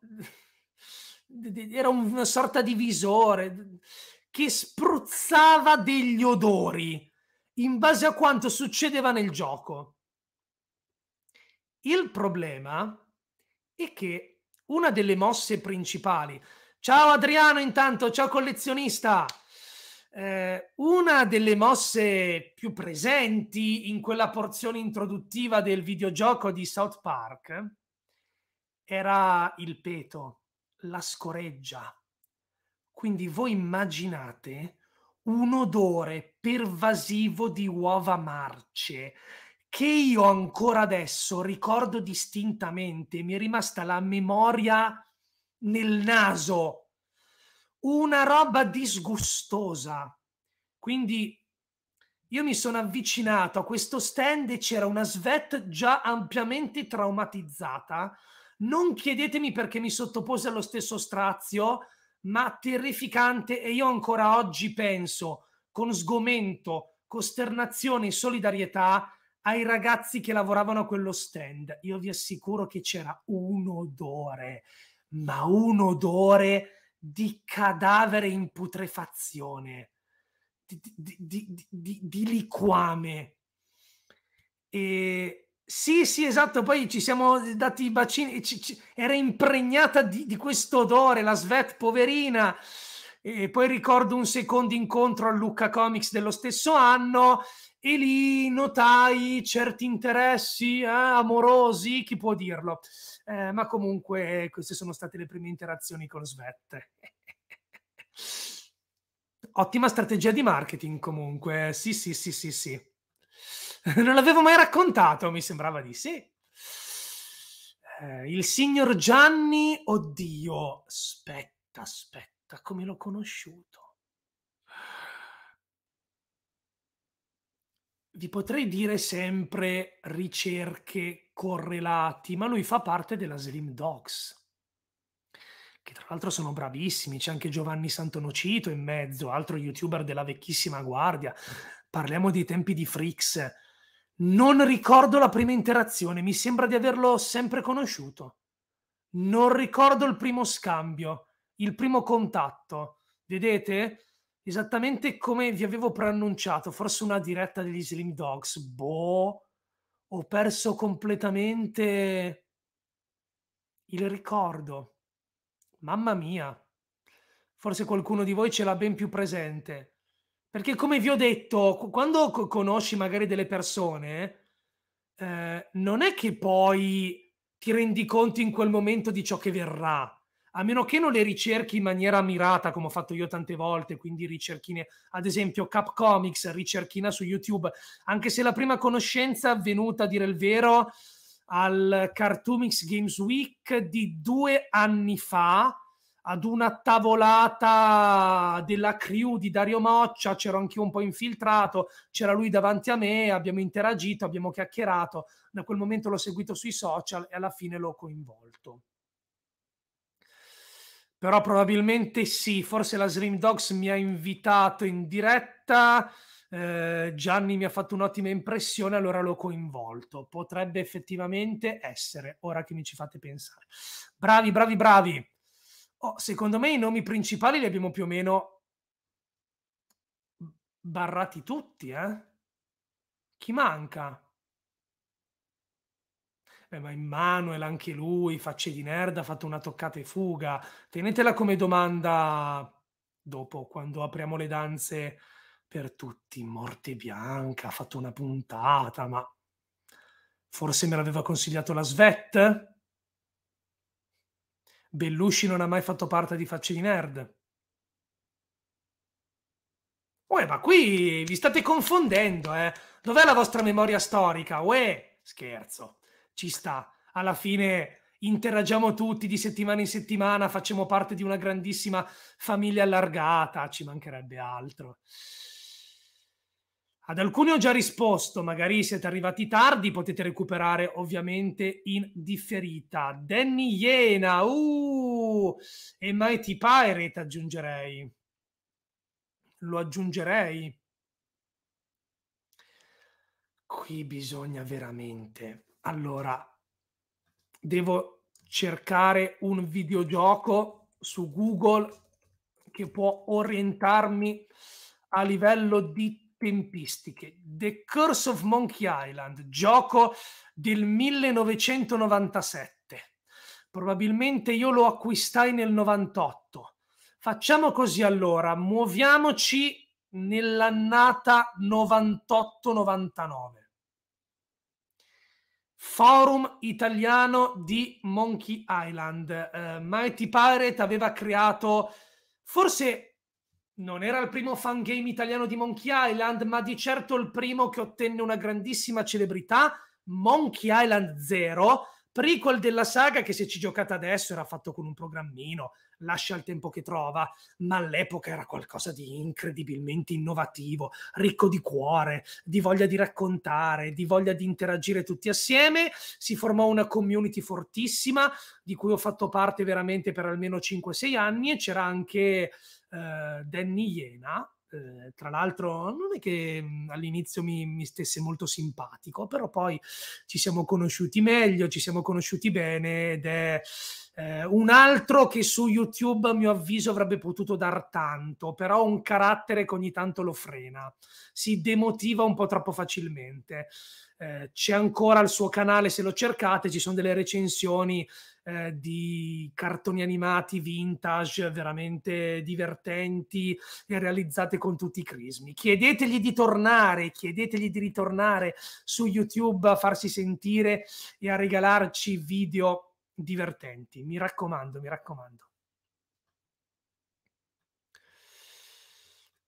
era una sorta di visore che spruzzava degli odori in base a quanto succedeva nel gioco. Il problema è che una delle mosse principali, ciao Adriano intanto, ciao collezionista, eh, una delle mosse più presenti in quella porzione introduttiva del videogioco di South Park era il peto, la scoreggia. Quindi voi immaginate un odore pervasivo di uova marce che io ancora adesso ricordo distintamente, mi è rimasta la memoria nel naso una roba disgustosa. Quindi io mi sono avvicinato a questo stand e c'era una Svet già ampiamente traumatizzata. Non chiedetemi perché mi sottopose allo stesso strazio, ma terrificante e io ancora oggi penso con sgomento, costernazione e solidarietà ai ragazzi che lavoravano a quello stand. Io vi assicuro che c'era un odore, ma un odore di cadavere in putrefazione, di, di, di, di liquame. E sì, sì, esatto. Poi ci siamo dati i bacini. Ci, ci, era impregnata di, di questo odore la Svet, poverina. E poi ricordo un secondo incontro a Lucca Comics dello stesso anno e lì notai certi interessi eh, amorosi, chi può dirlo? Eh, ma comunque queste sono state le prime interazioni con Svette. (laughs) Ottima strategia di marketing comunque, sì sì sì sì sì. (laughs) non l'avevo mai raccontato, mi sembrava di sì. Eh, il signor Gianni, oddio, aspetta, aspetta, come l'ho conosciuto? vi potrei dire sempre ricerche correlati, ma lui fa parte della Slim Docs, che tra l'altro sono bravissimi, c'è anche Giovanni Santonocito in mezzo, altro youtuber della vecchissima guardia, parliamo dei tempi di Freaks. Non ricordo la prima interazione, mi sembra di averlo sempre conosciuto. Non ricordo il primo scambio, il primo contatto. Vedete? esattamente come vi avevo preannunciato, forse una diretta degli Slim Dogs, boh, ho perso completamente il ricordo. Mamma mia, forse qualcuno di voi ce l'ha ben più presente. Perché come vi ho detto, quando conosci magari delle persone, eh, non è che poi ti rendi conto in quel momento di ciò che verrà a meno che non le ricerchi in maniera mirata, come ho fatto io tante volte, quindi ricerchine, ad esempio Cap Comics, ricerchina su YouTube, anche se la prima conoscenza è avvenuta, a dire il vero, al Cartoomix Games Week di due anni fa, ad una tavolata della crew di Dario Moccia, c'ero anch'io un po' infiltrato, c'era lui davanti a me, abbiamo interagito, abbiamo chiacchierato, da quel momento l'ho seguito sui social e alla fine l'ho coinvolto però probabilmente sì, forse la Slim Dogs mi ha invitato in diretta, eh, Gianni mi ha fatto un'ottima impressione, allora l'ho coinvolto. Potrebbe effettivamente essere, ora che mi ci fate pensare. Bravi, bravi, bravi. Oh, secondo me i nomi principali li abbiamo più o meno barrati tutti, eh? Chi manca? beh, ma Immanuel anche lui, facce di nerd, ha fatto una toccata e fuga. Tenetela come domanda dopo, quando apriamo le danze per tutti. Morte Bianca ha fatto una puntata, ma forse me l'aveva consigliato la Svet? Bellusci non ha mai fatto parte di facce di nerd. Uè, ma qui vi state confondendo, eh? Dov'è la vostra memoria storica? Uè, scherzo ci sta. Alla fine interagiamo tutti di settimana in settimana, facciamo parte di una grandissima famiglia allargata, ci mancherebbe altro. Ad alcuni ho già risposto, magari siete arrivati tardi, potete recuperare ovviamente in differita. Danny Iena, uh, e Mighty Pirate aggiungerei. Lo aggiungerei. Qui bisogna veramente allora devo cercare un videogioco su Google che può orientarmi a livello di tempistiche. The Curse of Monkey Island, gioco del 1997. Probabilmente io lo acquistai nel 98. Facciamo così allora, muoviamoci nell'annata 98-99 Forum italiano di Monkey Island. Uh, eh, Mighty Pirate aveva creato, forse non era il primo fangame italiano di Monkey Island, ma di certo il primo che ottenne una grandissima celebrità, Monkey Island Zero, prequel della saga che se ci giocate adesso era fatto con un programmino, lascia il tempo che trova, ma all'epoca era qualcosa di incredibilmente innovativo, ricco di cuore, di voglia di raccontare, di voglia di interagire tutti assieme. Si formò una community fortissima di cui ho fatto parte veramente per almeno 5-6 anni e c'era anche eh, Danny Iena Ehm, tra l'altro non è che mhmm, all'inizio mi, mi, stesse molto simpatico, però poi ci siamo conosciuti meglio, ci siamo conosciuti bene ed è eh, un altro che su YouTube a mio avviso avrebbe potuto dar tanto, però un carattere che ogni tanto lo frena, si demotiva un po' troppo facilmente. Eh, c'è ancora il suo canale, se lo cercate, ci sono delle recensioni eh, di cartoni animati vintage veramente divertenti e realizzate con tutti i crismi. Chiedetegli di tornare, chiedetegli di ritornare su YouTube a farsi sentire e a regalarci video divertenti. Mi raccomando, mi raccomando.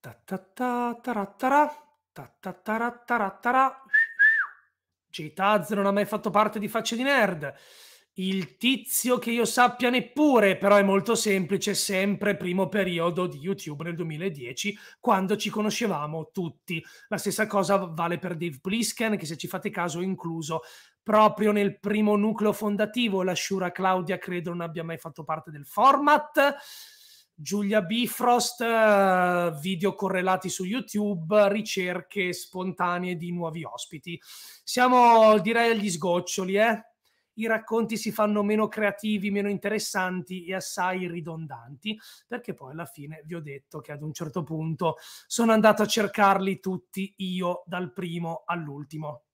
Ta ta ta tarattara, non ha mai fatto parte di Facce di Nerd. Il tizio che io sappia neppure, però è molto semplice, sempre primo periodo di YouTube nel 2010, quando ci conoscevamo tutti. La stessa cosa vale per Dave Blisken, che se ci fate caso è incluso proprio nel primo nucleo fondativo. La Shura Claudia credo non abbia mai fatto parte del format. Giulia Bifrost, eh, video correlati su YouTube, ricerche spontanee di nuovi ospiti. Siamo direi agli sgoccioli, eh? i racconti si fanno meno creativi, meno interessanti e assai ridondanti, perché poi alla fine vi ho detto che ad un certo punto sono andato a cercarli tutti io dal primo all'ultimo.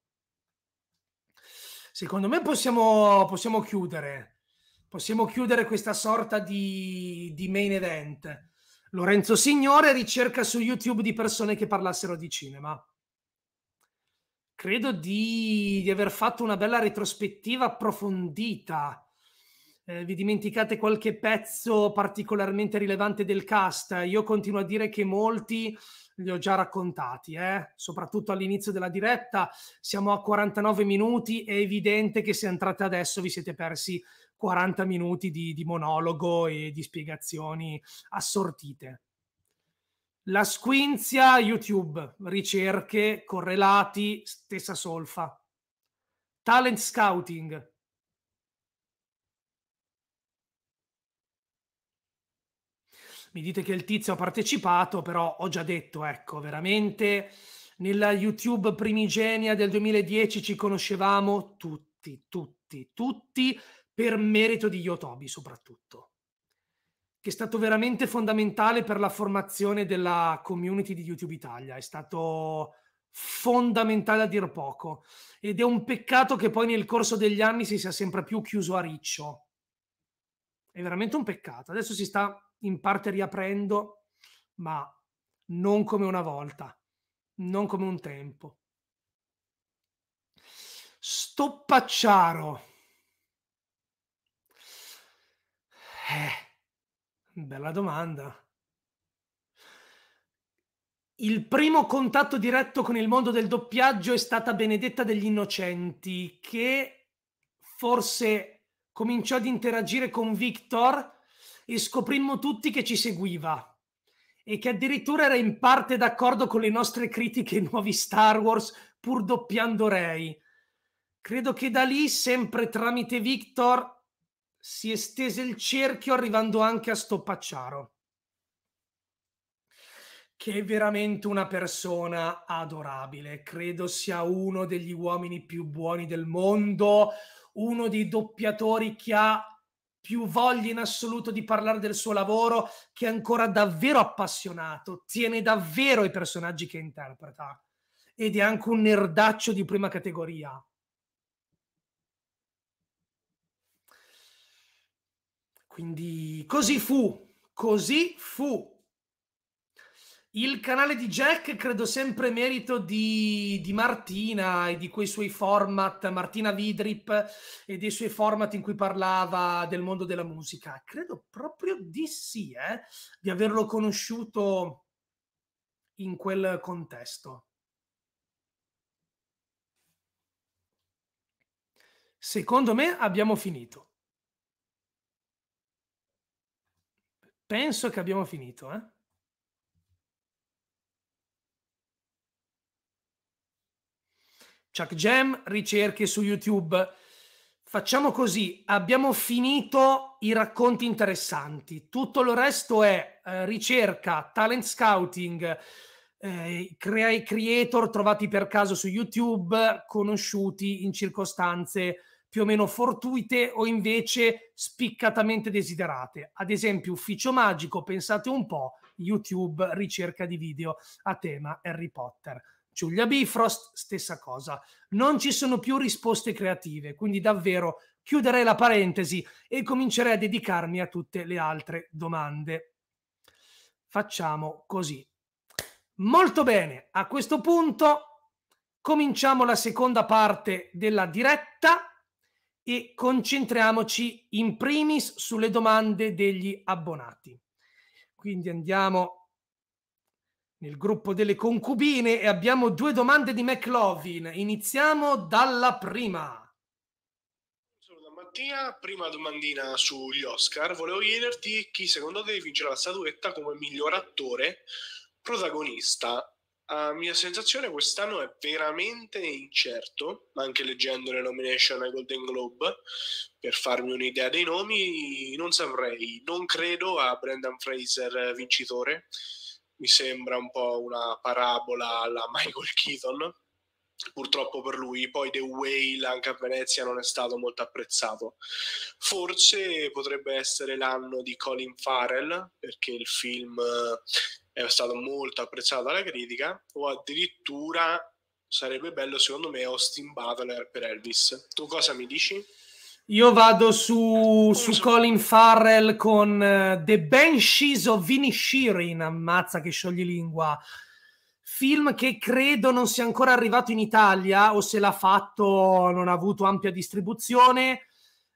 Secondo me possiamo, possiamo chiudere, possiamo chiudere questa sorta di, di main event. Lorenzo Signore ricerca su YouTube di persone che parlassero di cinema credo di, di aver fatto una bella retrospettiva approfondita. Eh, vi dimenticate qualche pezzo particolarmente rilevante del cast? Io continuo a dire che molti li ho già raccontati, eh? soprattutto all'inizio della diretta. Siamo a 49 minuti, è evidente che se entrate adesso vi siete persi 40 minuti di, di monologo e di spiegazioni assortite. La squinzia YouTube, ricerche, correlati, stessa solfa. Talent scouting. Mi dite che il tizio ha partecipato, però ho già detto, ecco, veramente nella YouTube primigenia del 2010 ci conoscevamo tutti, tutti, tutti, per merito di Yotobi soprattutto che è stato veramente fondamentale per la formazione della community di YouTube Italia. È stato fondamentale a dir poco ed è un peccato che poi nel corso degli anni si sia sempre più chiuso a riccio. È veramente un peccato. Adesso si sta in parte riaprendo, ma non come una volta, non come un tempo. Stoppacciaro. Eh Bella domanda. Il primo contatto diretto con il mondo del doppiaggio è stata Benedetta degli Innocenti, che forse cominciò ad interagire con Victor e scoprimmo tutti che ci seguiva e che addirittura era in parte d'accordo con le nostre critiche ai nuovi Star Wars pur doppiando Rey. Credo che da lì, sempre tramite Victor, si estese il cerchio arrivando anche a Stoppacciaro, che è veramente una persona adorabile. Credo sia uno degli uomini più buoni del mondo, uno dei doppiatori che ha più voglia in assoluto di parlare del suo lavoro, che è ancora davvero appassionato, tiene davvero i personaggi che interpreta ed è anche un nerdaccio di prima categoria Quindi così fu, così fu. Il canale di Jack credo sempre merito di, di, Martina e di quei suoi format, Martina Vidrip e dei suoi format in cui parlava del mondo della musica. Credo proprio di sì, eh, di averlo conosciuto in quel contesto. Secondo me abbiamo finito. Penso che abbiamo finito, eh? Chuck Jam, ricerche su YouTube. Facciamo così, abbiamo finito i racconti interessanti, tutto il resto è eh, ricerca, talent scouting, eh, creator trovati per caso su YouTube, conosciuti in circostanze più o meno fortuite o invece spiccatamente desiderate. Ad esempio, Ufficio Magico, pensate un po', YouTube, ricerca di video a tema Harry Potter. Giulia Bifrost, stessa cosa. Non ci sono più risposte creative, quindi davvero chiuderei la parentesi e comincerei a dedicarmi a tutte le altre domande. Facciamo così. Molto bene, a questo punto cominciamo la seconda parte della diretta e concentriamoci in primis sulle domande degli abbonati. Quindi andiamo nel gruppo delle concubine e abbiamo due domande di McLovin. Iniziamo dalla prima. Mattia, prima domandina sugli Oscar. Volevo chiederti chi secondo te vincerà la statuetta come miglior attore protagonista a mia sensazione quest'anno è veramente incerto, anche leggendo le nomination ai Golden Globe, per farmi un'idea dei nomi, non saprei, non credo a Brendan Fraser eh, vincitore, mi sembra un po' una parabola alla Michael Keaton, purtroppo per lui. Poi The Whale anche a Venezia non è stato molto apprezzato. Forse potrebbe essere l'anno di Colin Farrell, perché il film è stato molto apprezzato dalla critica, o addirittura sarebbe bello secondo me Austin Butler per Elvis. Tu cosa mi dici? Io vado su, su Colin Farrell con uh, The Banshees of Inisherin, ammazza che sciogli lingua. Film che credo non sia ancora arrivato in Italia o se l'ha fatto non ha avuto ampia distribuzione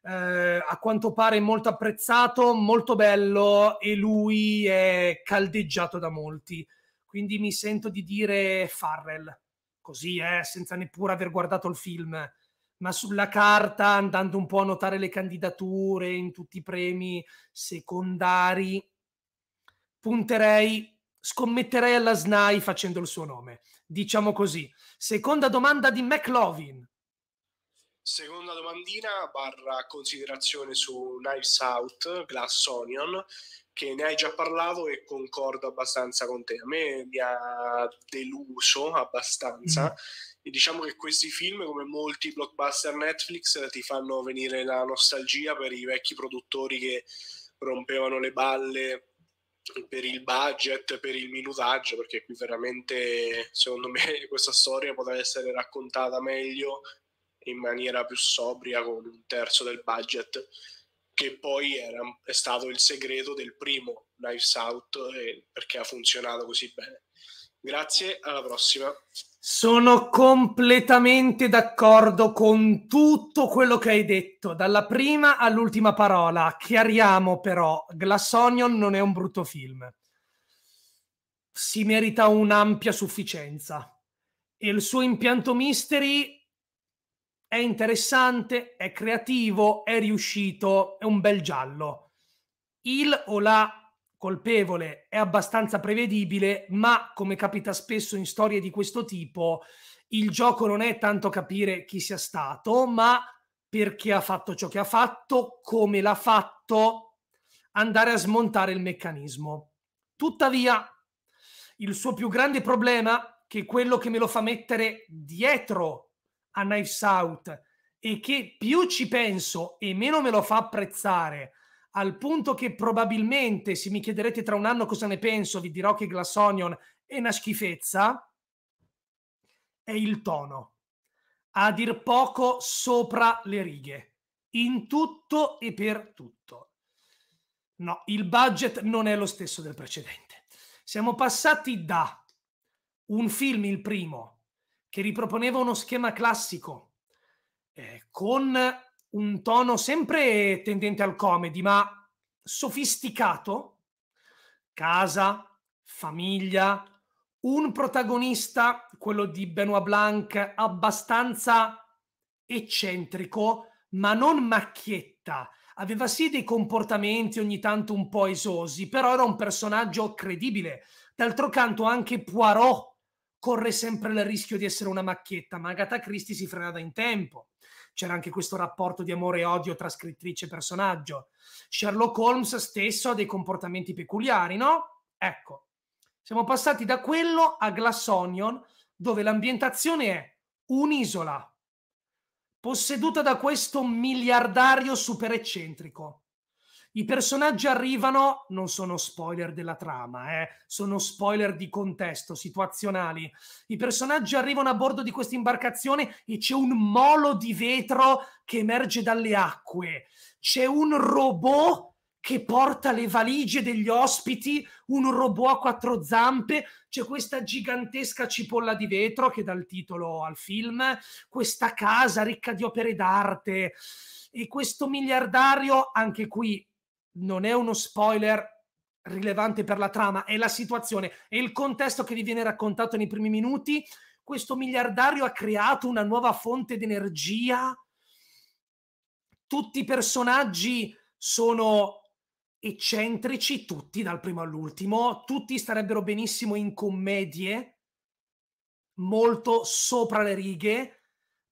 eh, a quanto pare molto apprezzato, molto bello e lui è caldeggiato da molti. Quindi mi sento di dire Farrell, così eh, senza neppure aver guardato il film, ma sulla carta, andando un po' a notare le candidature in tutti i premi secondari, punterei, scommetterei alla SNAI facendo il suo nome. Diciamo così. Seconda domanda di McLovin Seconda domandina barra considerazione su Knives Out, Glass Onion, che ne hai già parlato e concordo abbastanza con te. A me mi ha deluso abbastanza. Mm-hmm. E diciamo che questi film, come molti blockbuster Netflix, ti fanno venire la nostalgia per i vecchi produttori che rompevano le balle per il budget, per il minutaggio, perché qui veramente secondo me (laughs) questa storia potrebbe essere raccontata meglio in maniera più sobria con un terzo del budget, che poi era, è stato il segreto del primo Knives Out e perché ha funzionato così bene. Grazie, alla prossima. Sono completamente d'accordo con tutto quello che hai detto, dalla prima all'ultima parola. Chiariamo però, Glass Onion non è un brutto film. Si merita un'ampia sufficienza. E il suo impianto mystery è interessante, è creativo, è riuscito, è un bel giallo. Il o la colpevole è abbastanza prevedibile, ma come capita spesso in storie di questo tipo, il gioco non è tanto capire chi sia stato, ma perché ha fatto ciò che ha fatto, come l'ha fatto, andare a smontare il meccanismo. Tuttavia, il suo più grande problema, che è quello che me lo fa mettere dietro a Knives Out e che più ci penso e meno me lo fa apprezzare, al punto che probabilmente se mi chiederete tra un anno cosa ne penso, vi dirò che Glass Onion è una schifezza, è il tono, a dir poco sopra le righe, in tutto e per tutto. No, il budget non è lo stesso del precedente. Siamo passati da un film, il primo, che riproponeva uno schema classico eh, con un tono sempre tendente al comedy, ma sofisticato, casa, famiglia, un protagonista, quello di Benoit Blanc, abbastanza eccentrico, ma non macchietta. Aveva sì dei comportamenti ogni tanto un po' esosi, però era un personaggio credibile. D'altro canto anche Poirot corre sempre il rischio di essere una macchietta, ma Agatha Christie si frenava in tempo. C'era anche questo rapporto di amore e odio tra scrittrice e personaggio. Sherlock Holmes stesso ha dei comportamenti peculiari, no? Ecco, siamo passati da quello a Glass Onion, dove l'ambientazione è un'isola posseduta da questo miliardario super eccentrico i personaggi arrivano, non sono spoiler della trama, eh, sono spoiler di contesto, situazionali. I personaggi arrivano a bordo di questa imbarcazione e c'è un molo di vetro che emerge dalle acque. C'è un robot che porta le valigie degli ospiti, un robot a quattro zampe, c'è questa gigantesca cipolla di vetro che dà il titolo al film, questa casa ricca di opere d'arte e questo miliardario, anche qui non è uno spoiler rilevante per la trama, è la situazione, è il contesto che vi viene raccontato nei primi minuti. Questo miliardario ha creato una nuova fonte di energia. Tutti i personaggi sono eccentrici, tutti dal primo all'ultimo, tutti starebbero benissimo in commedie, molto sopra le righe,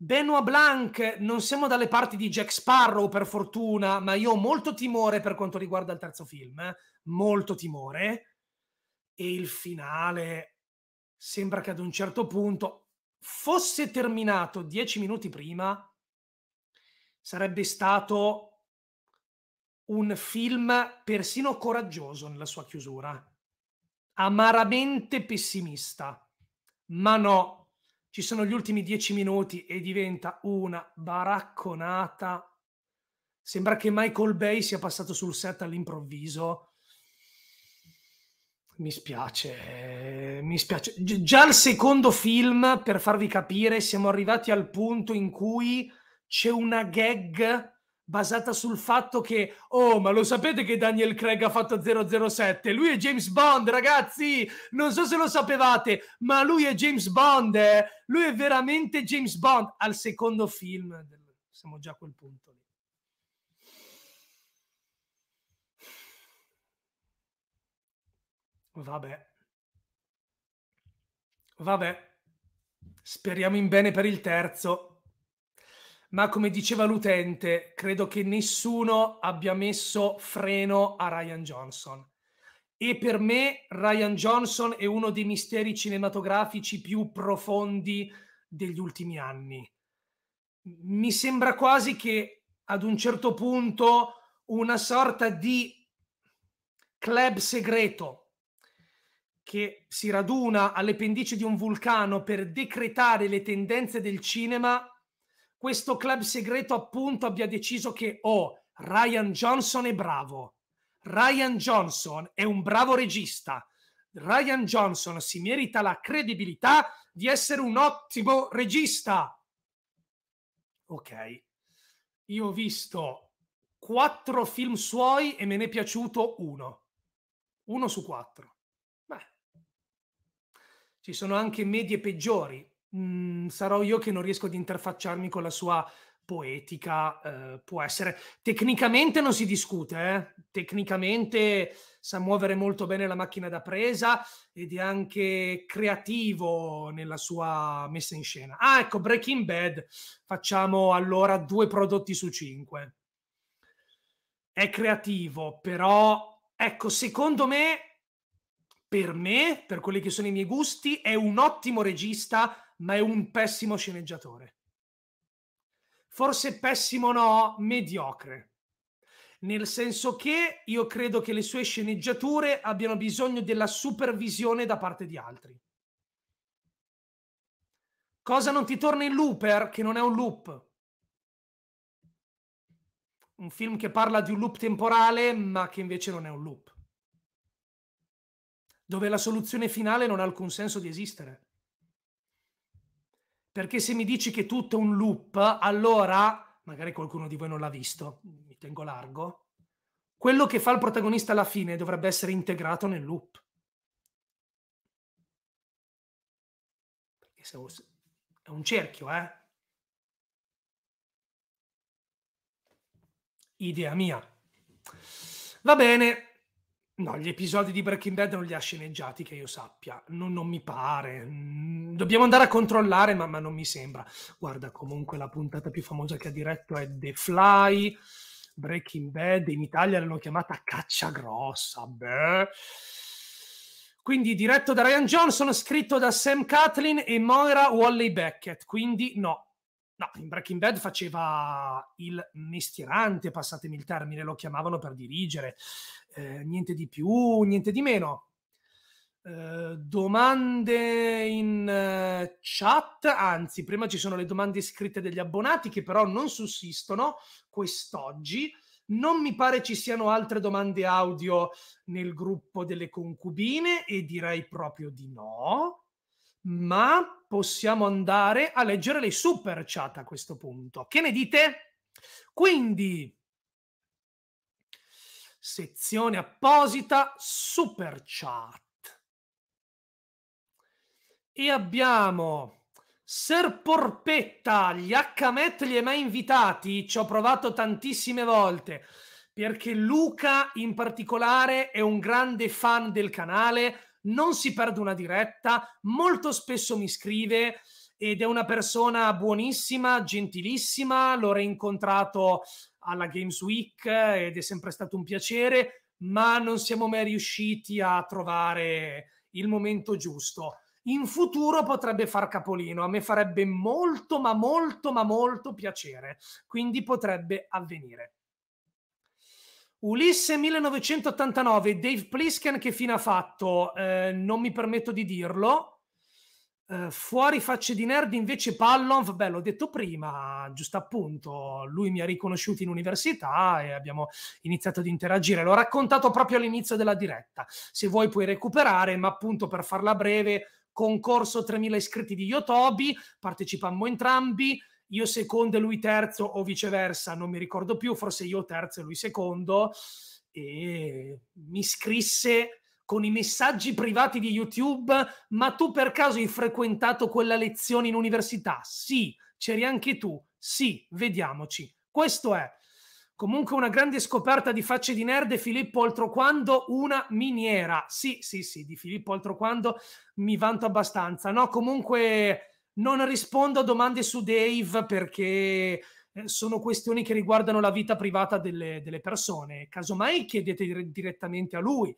Benoit Blanc, non siamo dalle parti di Jack Sparrow per fortuna, ma io ho molto timore per quanto riguarda il terzo film, eh? molto timore. E il finale sembra che ad un certo punto fosse terminato dieci minuti prima, sarebbe stato un film persino coraggioso nella sua chiusura, amaramente pessimista. Ma no, ci sono gli ultimi dieci minuti e diventa una baracconata. Sembra che Michael Bay sia passato sul set all'improvviso. Mi spiace, eh, mi spiace. G- già al secondo film, per farvi capire, siamo arrivati al punto in cui c'è una gag basata sul fatto che, oh, ma lo sapete che Daniel Craig ha fatto 007? Lui è James Bond, ragazzi! Non so se lo sapevate, ma lui è James Bond, eh? Lui è veramente James Bond al secondo film. Siamo già a quel punto lì. Vabbè. Vabbè. Speriamo in bene per il terzo ma come diceva l'utente, credo che nessuno abbia messo freno a Ryan Johnson. E per me Ryan Johnson è uno dei misteri cinematografici più profondi degli ultimi anni. Mi sembra quasi che ad un certo punto una sorta di club segreto che si raduna alle pendici di un vulcano per decretare le tendenze del cinema questo club segreto appunto abbia deciso che oh, Ryan Johnson è bravo. Ryan Johnson è un bravo regista. Ryan Johnson si merita la credibilità di essere un ottimo regista. Ok, io ho visto quattro film suoi e me ne è piaciuto uno. Uno su quattro. Beh, ci sono anche medie peggiori, mh, mhmm, sarò io che non riesco ad interfacciarmi con la sua poetica, eh, può essere. Tecnicamente non si discute, eh? tecnicamente sa muovere molto bene la macchina da presa ed è anche creativo nella sua messa in scena. Ah, ecco, Breaking Bad, facciamo allora due prodotti su cinque. È creativo, però, ecco, secondo me per me, per quelli che sono i miei gusti, è un ottimo regista ma è un pessimo sceneggiatore. Forse pessimo no, mediocre. Nel senso che io credo che le sue sceneggiature abbiano bisogno della supervisione da parte di altri. Cosa non ti torna in looper che non è un loop? Un film che parla di un loop temporale ma che invece non è un loop. Dove la soluzione finale non ha alcun senso di esistere perché se mi dici che tutto è un loop, allora magari qualcuno di voi non l'ha visto, mi tengo largo. Quello che fa il protagonista alla fine dovrebbe essere integrato nel loop. Perché se è un cerchio, eh? Idea mia. Va bene, No, gli episodi di Breaking Bad non li ha sceneggiati che io sappia, non, non mi pare. Mm, dobbiamo andare a controllare, ma, ma, non mi sembra. Guarda, comunque la puntata più famosa che ha diretto è The Fly, Breaking Bad, in Italia l'hanno chiamata Caccia Grossa. Beh. Quindi diretto da Ryan Johnson, scritto da Sam Catlin e Moira Wally Beckett. Quindi no, No, in Breaking Bad faceva il mestierante, passatemi il termine, lo chiamavano per dirigere eh, niente di più, niente di meno. Eh, domande in eh, chat, anzi, prima ci sono le domande scritte degli abbonati che però non sussistono quest'oggi. Non mi pare ci siano altre domande audio nel gruppo delle concubine e direi proprio di no, ma possiamo andare a leggere le super chat a questo punto. Che ne dite? Quindi, sezione apposita super chat. E abbiamo Ser Porpetta, gli HMET li hai mai invitati? Ci ho provato tantissime volte perché Luca in particolare è un grande fan del canale, non si perde una diretta, molto spesso mi scrive ed è una persona buonissima, gentilissima, l'ho rincontrato alla Games Week ed è sempre stato un piacere, ma non siamo mai riusciti a trovare il momento giusto. In futuro potrebbe far capolino, a me farebbe molto, ma molto, ma molto piacere, quindi potrebbe avvenire. Ulisse 1989, Dave Plisken che fine ha fatto? Eh, non mi permetto di dirlo, eh, fuori facce di nerd invece Pallon, vabbè l'ho detto prima, giusto appunto, lui mi ha riconosciuto in università e abbiamo iniziato ad interagire, l'ho raccontato proprio all'inizio della diretta, se vuoi puoi recuperare, ma appunto per farla breve, concorso 3.000 iscritti di Yotobi, partecipammo entrambi, io secondo e lui terzo o viceversa, non mi ricordo più, forse io terzo e lui secondo, e mi scrisse con i messaggi privati di YouTube, ma tu per caso hai frequentato quella lezione in università? Sì, c'eri anche tu. Sì, vediamoci. Questo è comunque una grande scoperta di facce di nerd Filippo Oltroquando, una miniera. Sì, sì, sì, di Filippo Oltroquando mi vanto abbastanza. No, comunque non rispondo a domande su Dave perché eh, sono questioni che riguardano la vita privata delle, delle persone. Casomai chiedete direttamente a lui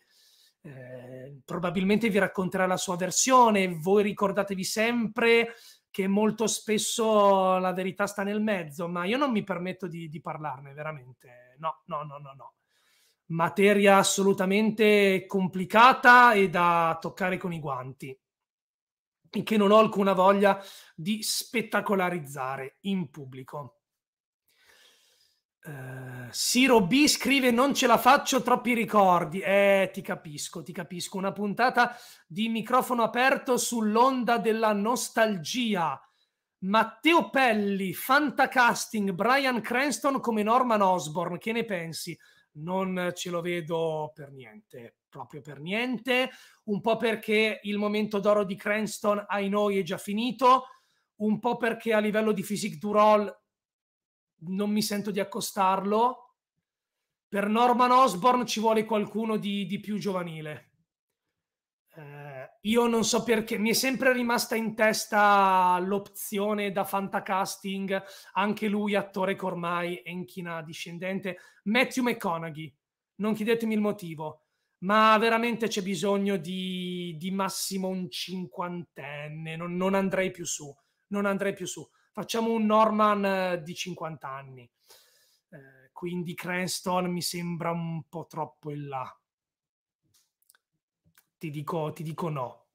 Ehm, probabilmente vi racconterà la sua versione. Voi ricordatevi sempre che molto spesso la verità sta nel mezzo, ma io non mi permetto di, di parlarne veramente. No, no, no, no, no. Materia assolutamente complicata e da toccare con i guanti e che non ho alcuna voglia di spettacolarizzare in pubblico. Uh, eh, Siro B scrive non ce la faccio troppi ricordi eh ti capisco ti capisco una puntata di microfono aperto sull'onda della nostalgia Matteo Pelli fantacasting Brian Cranston come Norman Osborne. che ne pensi? non ce lo vedo per niente proprio per niente un po' perché il momento d'oro di Cranston ai noi è già finito un po' perché a livello di physique du roll non mi sento di accostarlo. Per Norman Osborn ci vuole qualcuno di, di più giovanile. Eh, io non so perché, mi è sempre rimasta in testa l'opzione da fantacasting, anche lui attore che ormai è in china discendente, Matthew McConaughey. Non chiedetemi il motivo, ma veramente c'è bisogno di, di massimo un cinquantenne, non, non andrei più su, non andrei più su facciamo un Norman eh, di 50 anni. Eh, quindi Cranston mi sembra un po' troppo in là. Ti dico, ti dico no.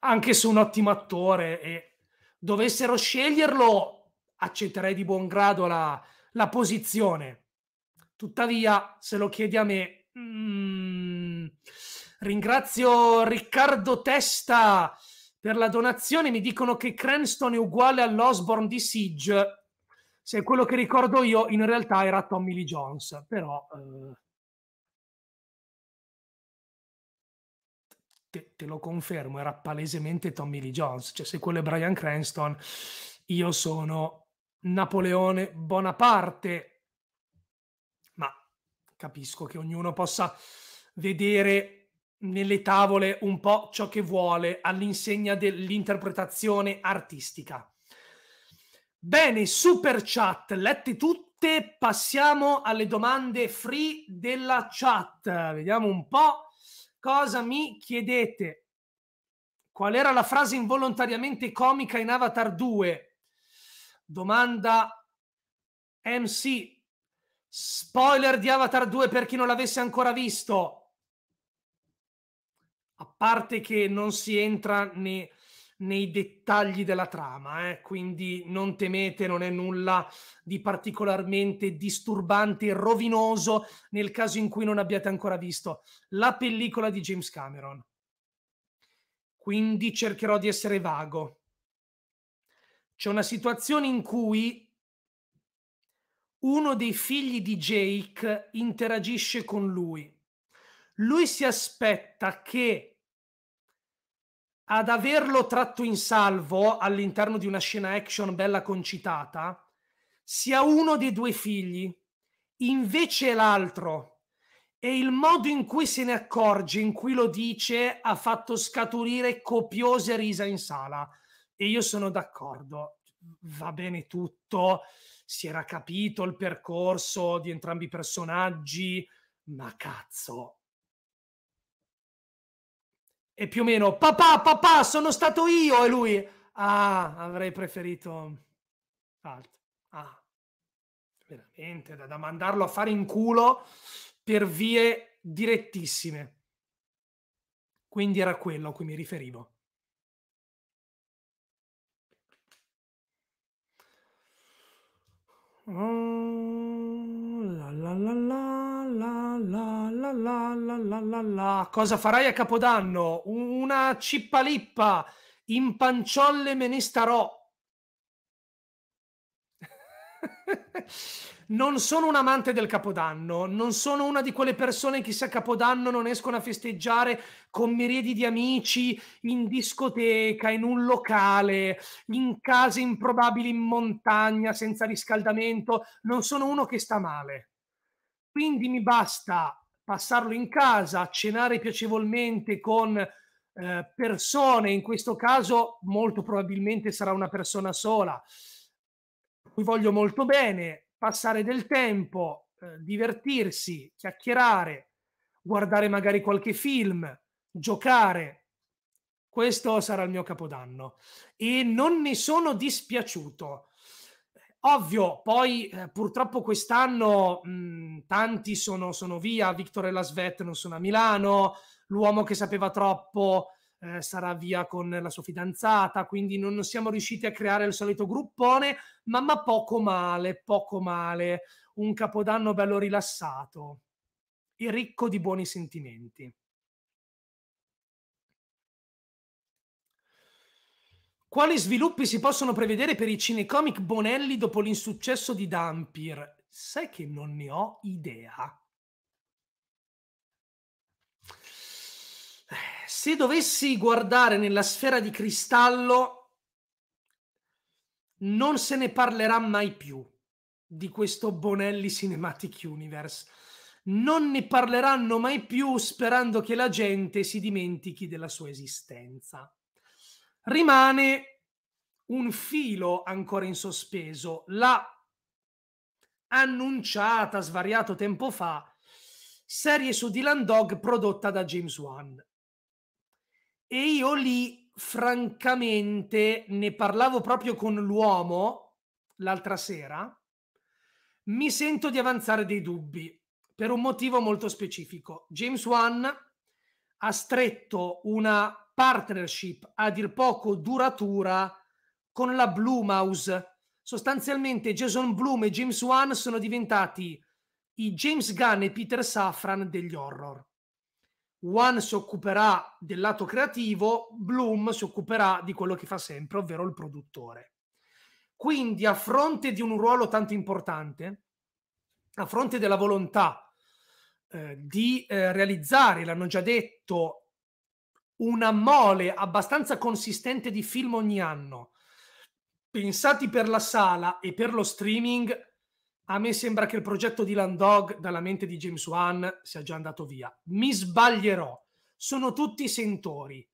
Anche se un ottimo attore e dovessero sceglierlo, accetterei di buon grado la, la posizione. Tuttavia, se lo chiedi a me, mm, ringrazio Riccardo Testa per la donazione. Mi dicono che Cranston è uguale all'Osborne di Siege. Se quello che ricordo io, in realtà era Tommy Lee Jones, però... Eh... Te, te, lo confermo, era palesemente Tommy Lee Jones. Cioè, se quello è Brian Cranston, io sono Napoleone Bonaparte. Ma capisco che ognuno possa vedere nelle tavole un po' ciò che vuole all'insegna dell'interpretazione artistica. Bene, super chat, lette tutte, passiamo alle domande free della chat. Vediamo un po' cosa mi chiedete. Qual era la frase involontariamente comica in Avatar 2? Domanda MC. Spoiler di Avatar 2 per chi non l'avesse ancora visto a parte che non si entra ne, nei dettagli della trama, eh, quindi non temete, non è nulla di particolarmente disturbante e rovinoso nel caso in cui non abbiate ancora visto la pellicola di James Cameron. Quindi cercherò di essere vago. C'è una situazione in cui uno dei figli di Jake interagisce con lui lui si aspetta che ad averlo tratto in salvo all'interno di una scena action bella concitata sia uno dei due figli, invece l'altro. E il modo in cui se ne accorge, in cui lo dice, ha fatto scaturire copiose risa in sala. E io sono d'accordo, va bene tutto, si era capito il percorso di entrambi i personaggi, ma cazzo, e più o meno, papà, papà, sono stato io. E lui, ah, avrei preferito altro. Ah, veramente, da, da mandarlo a fare in culo per vie direttissime. Quindi era quello a cui mi riferivo. Oh, la la la la la la la la la la la. Cosa farai a Capodanno? Una cippalippa in panciolle me ne starò. (laughs) non sono un amante del Capodanno, non sono una di quelle persone che se a Capodanno non escono a festeggiare con miriadi di amici, in discoteca, in un locale, in case improbabili in montagna senza riscaldamento. Non sono uno che sta male. Quindi mi basta passarlo in casa, cenare piacevolmente con eh, persone, in questo caso molto probabilmente sarà una persona sola, cui voglio molto bene, passare del tempo, eh, divertirsi, chiacchierare, guardare magari qualche film, giocare, questo sarà il mio capodanno e non ne sono dispiaciuto. Ovvio, poi eh, purtroppo quest'anno mh, mm, tanti sono, sono via, Victor e Lasvet non sono a Milano, l'uomo che sapeva troppo eh, sarà via con la sua fidanzata, quindi non siamo riusciti a creare il solito gruppone, ma, ma poco male, poco male, un capodanno bello rilassato e ricco di buoni sentimenti. Quali sviluppi si possono prevedere per i cinecomic Bonelli dopo l'insuccesso di Dampir? Sai che non ne ho idea. Se dovessi guardare nella sfera di cristallo, non se ne parlerà mai più di questo Bonelli Cinematic Universe. Non ne parleranno mai più sperando che la gente si dimentichi della sua esistenza rimane un filo ancora in sospeso, la annunciata svariato tempo fa serie su Dylan Dog prodotta da James Wan. E io lì, francamente, ne parlavo proprio con l'uomo l'altra sera, mi sento di avanzare dei dubbi per un motivo molto specifico. James Wan ha stretto una partnership a dir poco duratura con la Blumhouse. Sostanzialmente Jason Bloom e James Wan sono diventati i James Gunn e Peter Safran degli horror. Wan si occuperà del lato creativo, Bloom si occuperà di quello che fa sempre, ovvero il produttore. Quindi a fronte di un ruolo tanto importante, a fronte della volontà eh, di eh, realizzare, l'hanno già detto, una mole abbastanza consistente di film ogni anno, pensati per la sala e per lo streaming, a me sembra che il progetto di Landog dalla mente di James Wan sia già andato via. Mi sbaglierò, sono tutti sentori.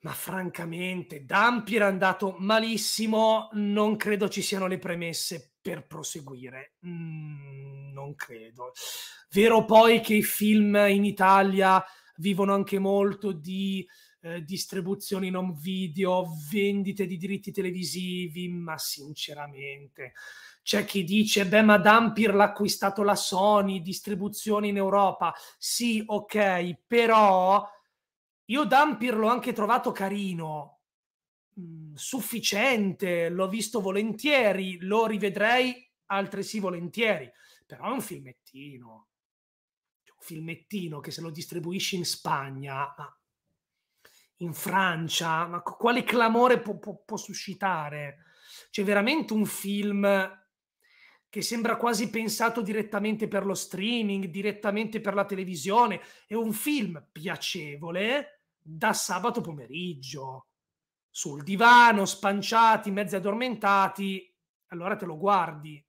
Ma francamente, Dampier è andato malissimo, non credo ci siano le premesse per proseguire. Mm, non credo. Vero poi che i film in Italia vivono anche molto di eh, distribuzioni non video, vendite di diritti televisivi, ma sinceramente c'è chi dice, beh, ma Dampir l'ha acquistato la Sony, distribuzione in Europa. Sì, ok, però io Dampir l'ho anche trovato carino, mm, sufficiente, l'ho visto volentieri, lo rivedrei altresì volentieri, però è un filmettino filmettino che se lo distribuisci in Spagna, in Francia, ma quale clamore può, può, può suscitare? C'è veramente un film che sembra quasi pensato direttamente per lo streaming, direttamente per la televisione. È un film piacevole da sabato pomeriggio, sul divano, spanciati, mezzi addormentati. Allora te lo guardi,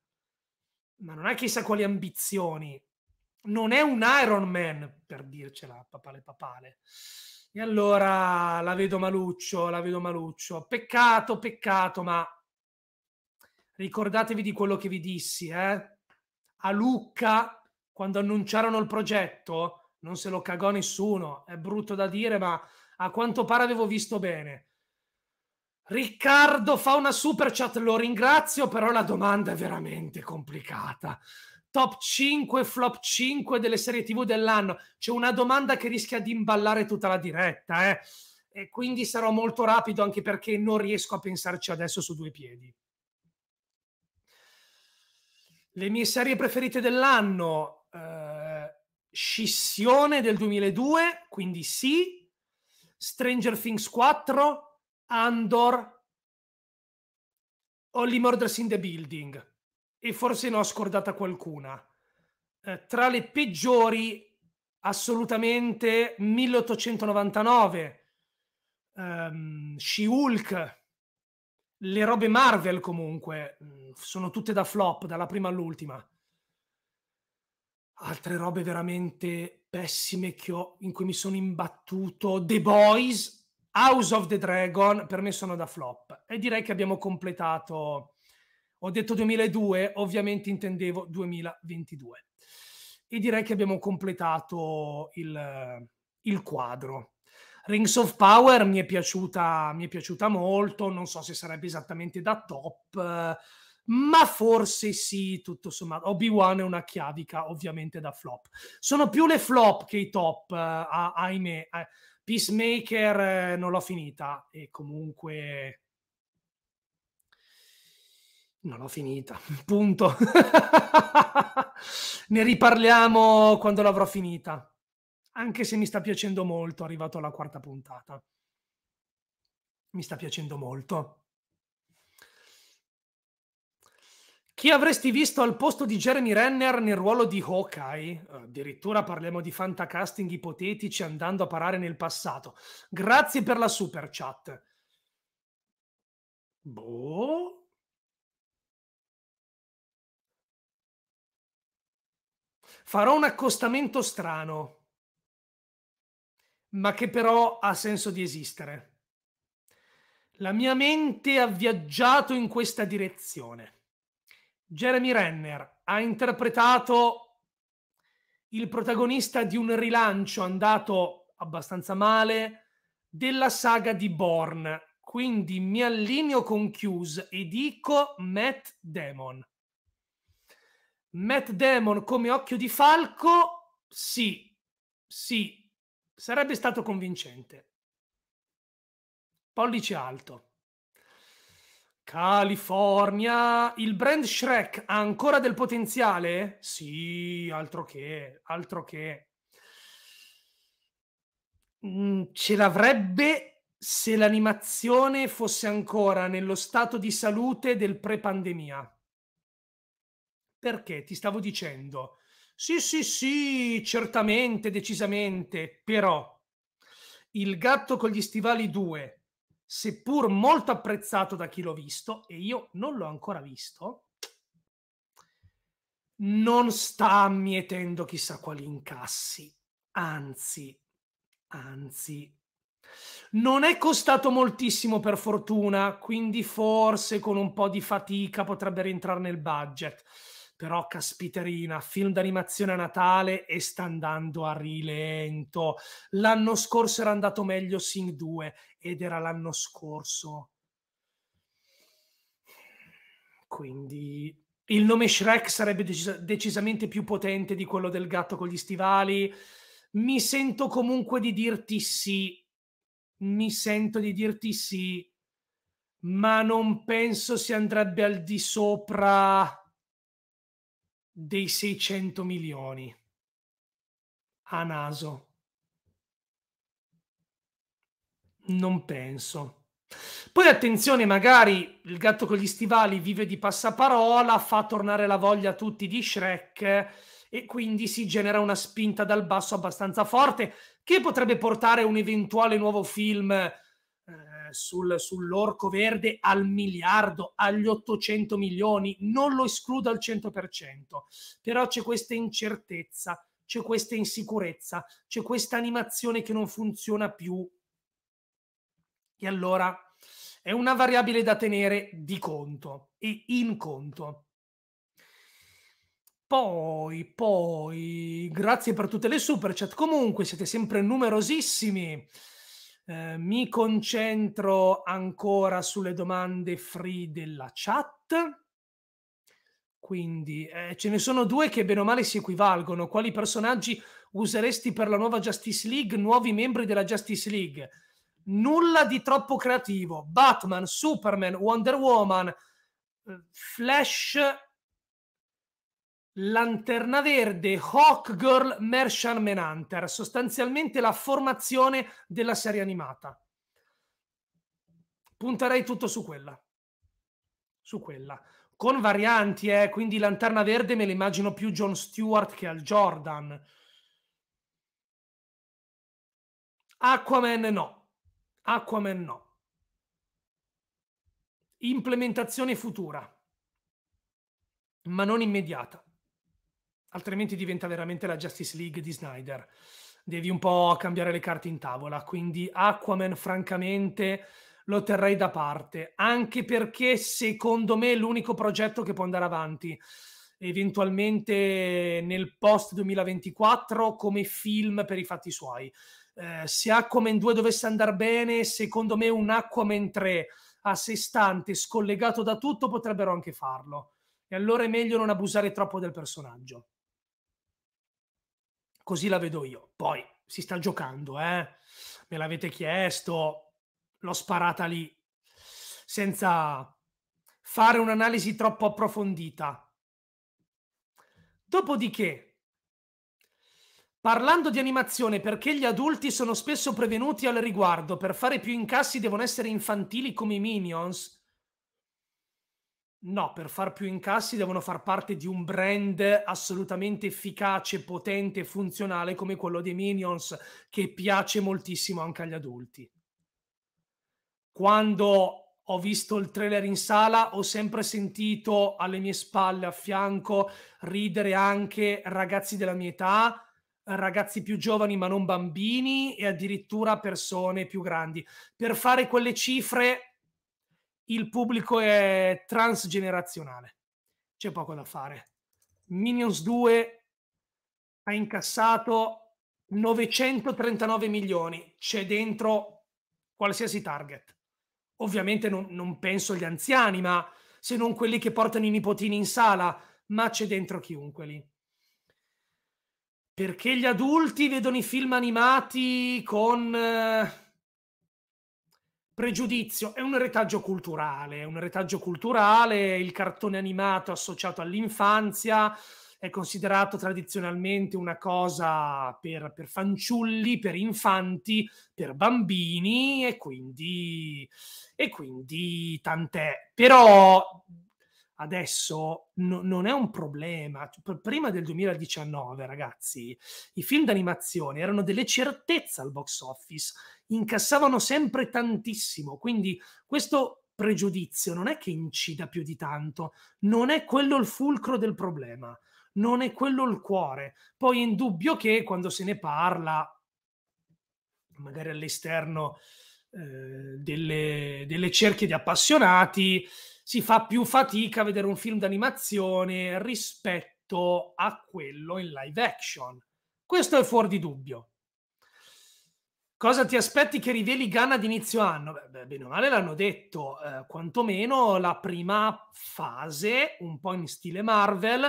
ma non è chissà quali ambizioni non è un Iron Man, per dircela, papale papale. E allora la vedo maluccio, la vedo maluccio. Peccato, peccato, ma ricordatevi di quello che vi dissi, eh? A Lucca, quando annunciarono il progetto, non se lo cagò nessuno. È brutto da dire, ma a quanto pare avevo visto bene. Riccardo fa una super chat, lo ringrazio, però la domanda è veramente complicata top 5 flop 5 delle serie tv dell'anno. C'è una domanda che rischia di imballare tutta la diretta, eh? e quindi sarò molto rapido anche perché non riesco a pensarci adesso su due piedi. Le mie serie preferite dell'anno, eh, Scissione del 2002, quindi sì, Stranger Things 4, Andor, Only Murders in the Building e forse ne ho scordata qualcuna. Eh, tra le peggiori, assolutamente 1899, ehm, She-Hulk, le robe Marvel comunque, mm, sono tutte da flop, dalla prima all'ultima. Altre robe veramente pessime ho, in cui mi sono imbattuto, The Boys, House of the Dragon, per me sono da flop. E direi che abbiamo completato ho detto 2002, ovviamente intendevo 2022. E direi che abbiamo completato il, il quadro. Rings of Power mi è, piaciuta, mi è piaciuta molto, non so se sarebbe esattamente da top, ma forse sì, tutto sommato. Obi-Wan è una chiavica ovviamente da flop. Sono più le flop che i top, eh, ahimè. Eh. Peacemaker eh, non l'ho finita e comunque non l'ho finita, (laughs) punto. ne riparliamo quando l'avrò finita. Anche se mi sta piacendo molto, è arrivato alla quarta puntata. Mi sta piacendo molto. Chi avresti visto al posto di Jeremy Renner nel ruolo di Hawkeye? Addirittura parliamo di fantacasting ipotetici andando a parare nel passato. Grazie per la super chat. Boh. farò un accostamento strano, ma che però ha senso di esistere. La mia mente ha viaggiato in questa direzione. Jeremy Renner ha interpretato il protagonista di un rilancio andato abbastanza male della saga di Bourne. Quindi mi allineo con Hughes e dico Matt Damon. Matt Damon come occhio di falco, sì, sì, sarebbe stato convincente. Pollice alto. California, il brand Shrek ha ancora del potenziale? Sì, altro che, altro che. Mm, ce l'avrebbe se l'animazione fosse ancora nello stato di salute del pre-pandemia perché ti stavo dicendo, sì, sì, sì, certamente, decisamente, però il gatto con gli stivali 2, seppur molto apprezzato da chi l'ho visto, e io non l'ho ancora visto, non sta ammietendo chissà quali incassi, anzi, anzi, non è costato moltissimo per fortuna, quindi forse con un po' di fatica potrebbe rientrare nel budget però caspiterina, film d'animazione a Natale e sta andando a rilento. L'anno scorso era andato meglio Sing 2 ed era l'anno scorso. Quindi il nome Shrek sarebbe decis- decisamente più potente di quello del gatto con gli stivali. Mi sento comunque di dirti sì. Mi sento di dirti sì, ma non penso si andrebbe al di sopra dei 600 milioni a naso. Non penso. Poi attenzione, magari il gatto con gli stivali vive di passaparola, fa tornare la voglia a tutti di Shrek e quindi si genera una spinta dal basso abbastanza forte che potrebbe portare un eventuale nuovo film sul, sull'orco verde al miliardo, agli 800 milioni, non lo escludo al 100%, però c'è questa incertezza, c'è questa insicurezza, c'è questa animazione che non funziona più. E allora è una variabile da tenere di conto e in conto. Poi, poi, grazie per tutte le super chat. Comunque siete sempre numerosissimi. Eh, mi concentro ancora sulle domande free della chat. Quindi eh, ce ne sono due che bene o male si equivalgono. Quali personaggi useresti per la nuova Justice League? Nuovi membri della Justice League? Nulla di troppo creativo. Batman, Superman, Wonder Woman, eh, Flash Lanterna Verde, Hawk Girl, Merchant Manhunter, sostanzialmente la formazione della serie animata. Punterei tutto su quella. Su quella. Con varianti, eh, quindi Lanterna Verde me l'immagino più John Stewart che al Jordan. Aquaman no. Aquaman no. Implementazione futura, ma non immediata altrimenti diventa veramente la Justice League di Snyder. Devi un po' cambiare le carte in tavola, quindi Aquaman francamente lo terrei da parte, anche perché secondo me è l'unico progetto che può andare avanti eventualmente nel post 2024 come film per i fatti suoi. Eh, se Aquaman 2 dovesse andare bene, secondo me un Aquaman 3 a sé stante, scollegato da tutto, potrebbero anche farlo. E allora è meglio non abusare troppo del personaggio. Così la vedo io. Poi si sta giocando, eh? Me l'avete chiesto, l'ho sparata lì, senza fare un'analisi troppo approfondita. Dopodiché, parlando di animazione, perché gli adulti sono spesso prevenuti al riguardo, per fare più incassi devono essere infantili come i minions, No, per far più incassi devono far parte di un brand assolutamente efficace, potente e funzionale come quello dei Minions, che piace moltissimo anche agli adulti. Quando ho visto il trailer in sala, ho sempre sentito alle mie spalle, a fianco, ridere anche ragazzi della mia età, ragazzi più giovani ma non bambini e addirittura persone più grandi. Per fare quelle cifre il pubblico è transgenerazionale. C'è poco da fare. Minions 2 ha incassato 939 milioni, c'è dentro qualsiasi target. Ovviamente non, non penso agli anziani, ma se non quelli che portano i nipotini in sala, ma c'è dentro chiunque lì. Perché gli adulti vedono i film animati con... Eh pregiudizio, è un retaggio culturale, è un retaggio culturale, il cartone animato associato all'infanzia è considerato tradizionalmente una cosa per, per fanciulli, per infanti, per bambini e quindi, e quindi tant'è. Però adesso no, non è un problema. Prima del 2019, ragazzi, i film d'animazione erano delle certezze al box office incassavano sempre tantissimo, quindi questo pregiudizio non è che incida più di tanto, non è quello il fulcro del problema, non è quello il cuore. Poi è indubbio che quando se ne parla, magari all'esterno eh, delle, delle cerchie di appassionati, si fa più fatica a vedere un film d'animazione rispetto a quello in live action. Questo è fuori di dubbio. Cosa ti aspetti che riveli Ghana d'inizio anno? Beh, bene o male l'hanno detto, eh, quantomeno la prima fase, un po' in stile Marvel,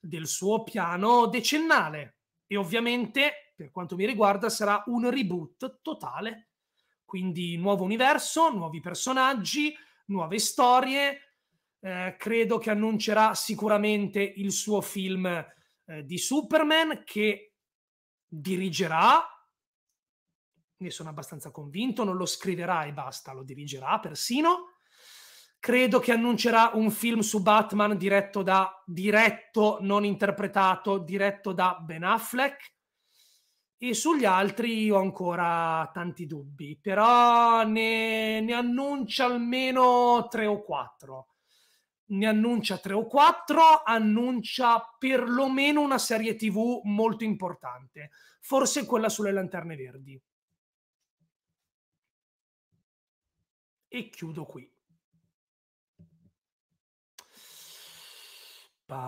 del suo piano decennale. E ovviamente, per quanto mi riguarda, sarà un reboot totale. Quindi nuovo universo, nuovi personaggi, nuove storie. Eh, credo che annuncerà sicuramente il suo film eh, di Superman che dirigerà ne sono abbastanza convinto, non lo scriverà e basta, lo dirigerà persino. Credo che annuncerà un film su Batman diretto da, diretto, non interpretato, diretto da Ben Affleck. E sugli altri ho ancora tanti dubbi, però ne, ne annuncia almeno tre o quattro. Ne annuncia tre o quattro, annuncia perlomeno una serie TV molto importante, forse quella sulle lanterne verdi E chiudo qui. Pa,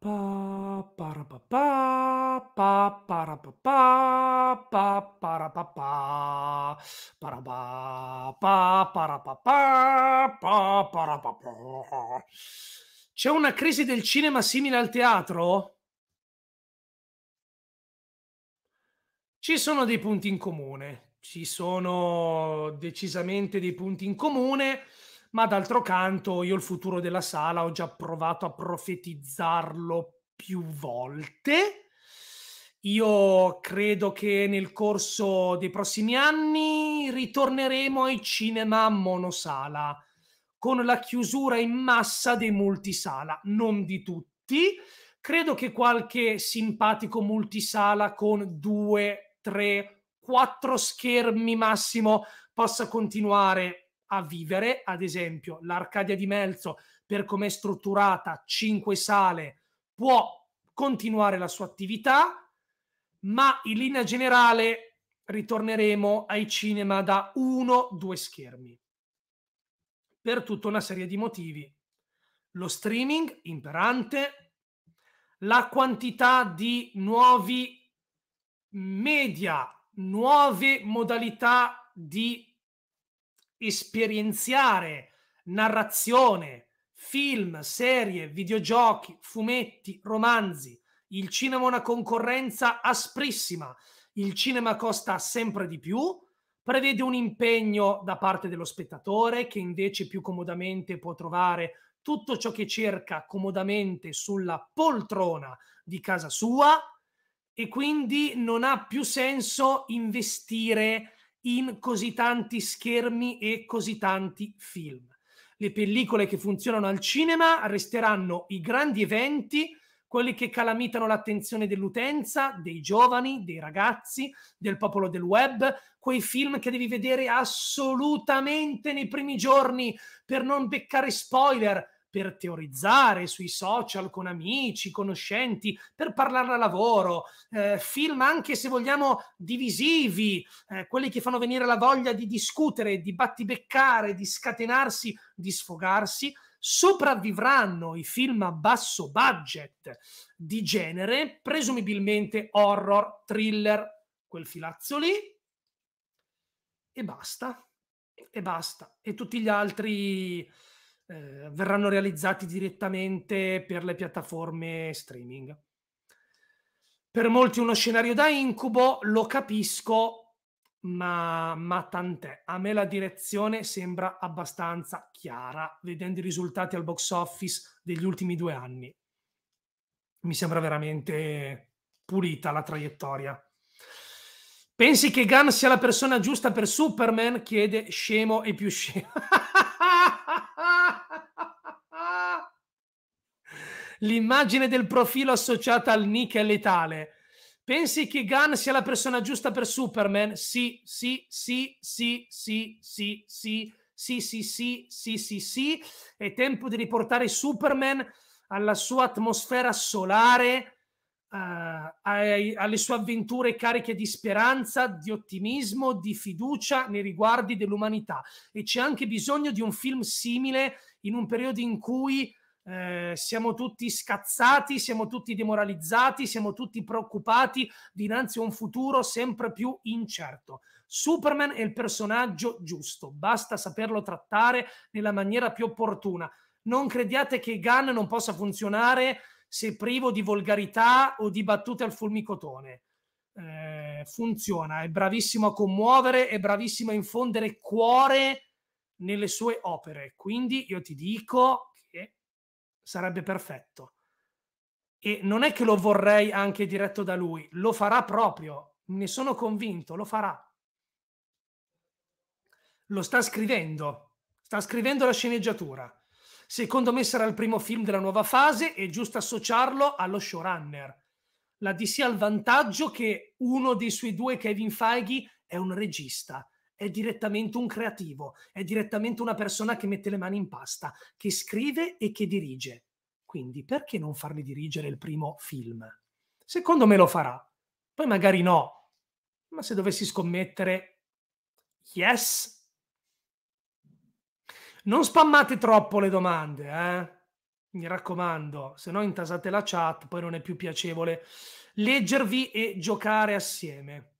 pa, parapapà, pa, parapapà, pa, parapapà, parapà, pa, parapapà, pa, C'è una crisi del cinema simile al teatro? Ci sono dei punti in comune ci sono decisamente dei punti in comune, ma d'altro canto io il futuro della sala ho già provato a profetizzarlo più volte. Io credo che nel corso dei prossimi anni ritorneremo ai cinema monosala con la chiusura in massa dei multisala, non di tutti. Credo che qualche simpatico multisala con due, tre, quattro schermi massimo possa continuare a vivere, ad esempio l'Arcadia di Melzo per come è strutturata, 5 sale, può continuare la sua attività, ma in linea generale ritorneremo ai cinema da 1 due schermi. Per tutta una serie di motivi. Lo streaming imperante, la quantità di nuovi media nuove modalità di esperienziare narrazione, film, serie, videogiochi, fumetti, romanzi. Il cinema è una concorrenza asprissima. Il cinema costa sempre di più, prevede un impegno da parte dello spettatore che invece più comodamente può trovare tutto ciò che cerca comodamente sulla poltrona di casa sua e quindi non ha più senso investire in così tanti schermi e così tanti film. Le pellicole che funzionano al cinema resteranno i grandi eventi, quelli che calamitano l'attenzione dell'utenza, dei giovani, dei ragazzi, del popolo del web, quei film che devi vedere assolutamente nei primi giorni per non beccare spoiler, per teorizzare sui social con amici, conoscenti, per parlare a lavoro, eh, film anche se vogliamo divisivi, eh, quelli che fanno venire la voglia di discutere, di battibeccare, di scatenarsi, di sfogarsi, sopravvivranno i film a basso budget di genere, presumibilmente horror, thriller, quel filazzo lì, e basta, e basta, e tutti gli altri eh, verranno realizzati direttamente per le piattaforme streaming. Per molti uno scenario da incubo, lo capisco, ma, ma tant'è. A me la direzione sembra abbastanza chiara, vedendo i risultati al box office degli ultimi due anni. Mi sembra veramente pulita la traiettoria. Pensi che Gunn sia la persona giusta per Superman? Chiede scemo e più scemo. (laughs) l'immagine del profilo associata al nick è letale. Pensi che Gunn sia la persona giusta per Superman? Sì, sì, sì, sì, sì, sì, sì, sì, sì, sì, sì, sì, sì. È tempo di riportare Superman alla sua atmosfera solare, uh, ai, alle sue avventure cariche di speranza, di ottimismo, di fiducia nei riguardi dell'umanità. E c'è anche bisogno di un film simile in un periodo in cui eh, siamo tutti scazzati, siamo tutti demoralizzati, siamo tutti preoccupati dinanzi a un futuro sempre più incerto. Superman è il personaggio giusto, basta saperlo trattare nella maniera più opportuna. Non crediate che Gunn non possa funzionare se privo di volgarità o di battute al fulmicotone. Eh, funziona, è bravissimo a commuovere, è bravissimo a infondere cuore nelle sue opere. Quindi io ti dico, sarebbe perfetto. E non è che lo vorrei anche diretto da lui, lo farà proprio, ne sono convinto, lo farà. Lo sta scrivendo, sta scrivendo la sceneggiatura. Secondo me sarà il primo film della nuova fase, è giusto associarlo allo showrunner. La DC ha il vantaggio che uno dei suoi due, Kevin Feige, è un regista è direttamente un creativo, è direttamente una persona che mette le mani in pasta, che scrive e che dirige. Quindi perché non farli dirigere il primo film? Secondo me lo farà, poi magari no, ma se dovessi scommettere, yes. Non spammate troppo le domande, eh? mi raccomando, se no intasate la chat, poi non è più piacevole leggervi e giocare assieme.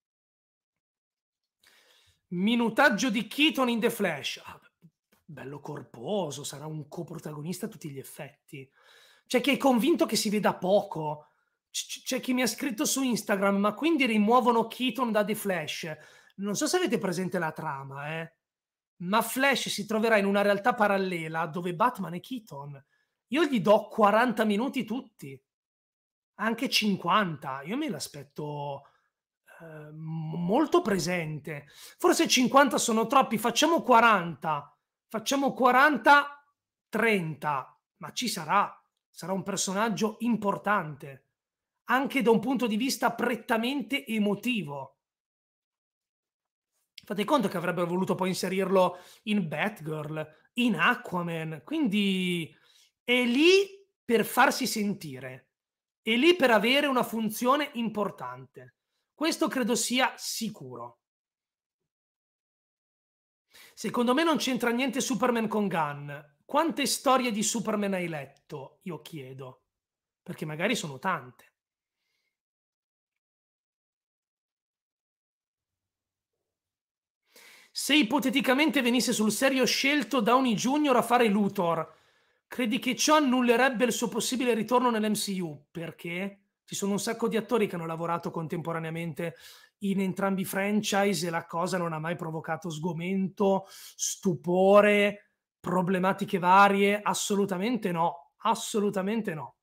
Minutaggio di Keaton in The Flash. Ah, bello corposo, sarà un coprotagonista a tutti gli effetti. C'è cioè, chi è convinto che si veda poco. C'è chi mi ha scritto su Instagram, ma quindi rimuovono Keaton da The Flash. Non so se avete presente la trama, eh? ma Flash si troverà in una realtà parallela dove Batman è Keaton. Io gli do 40 minuti tutti, anche 50. Io me l'aspetto Ehm, molto presente. Forse 50 sono troppi, facciamo 40, facciamo 40, 30, ma ci sarà, sarà un personaggio importante, anche da un punto di vista prettamente emotivo. Fate conto che avrebbero voluto poi inserirlo in Batgirl, in Aquaman, quindi è lì per farsi sentire, è lì per avere una funzione importante. Questo credo sia sicuro. Secondo me non c'entra niente Superman con Gunn. Quante storie di Superman hai letto? Io chiedo. Perché magari sono tante. Se ipoteticamente venisse sul serio scelto Downey Jr. a fare Luthor, credi che ciò annullerebbe il suo possibile ritorno nell'MCU? Perché? Ci sono un sacco di attori che hanno lavorato contemporaneamente in entrambi i franchise e la cosa non ha mai provocato sgomento, stupore, problematiche varie. Assolutamente no, assolutamente no.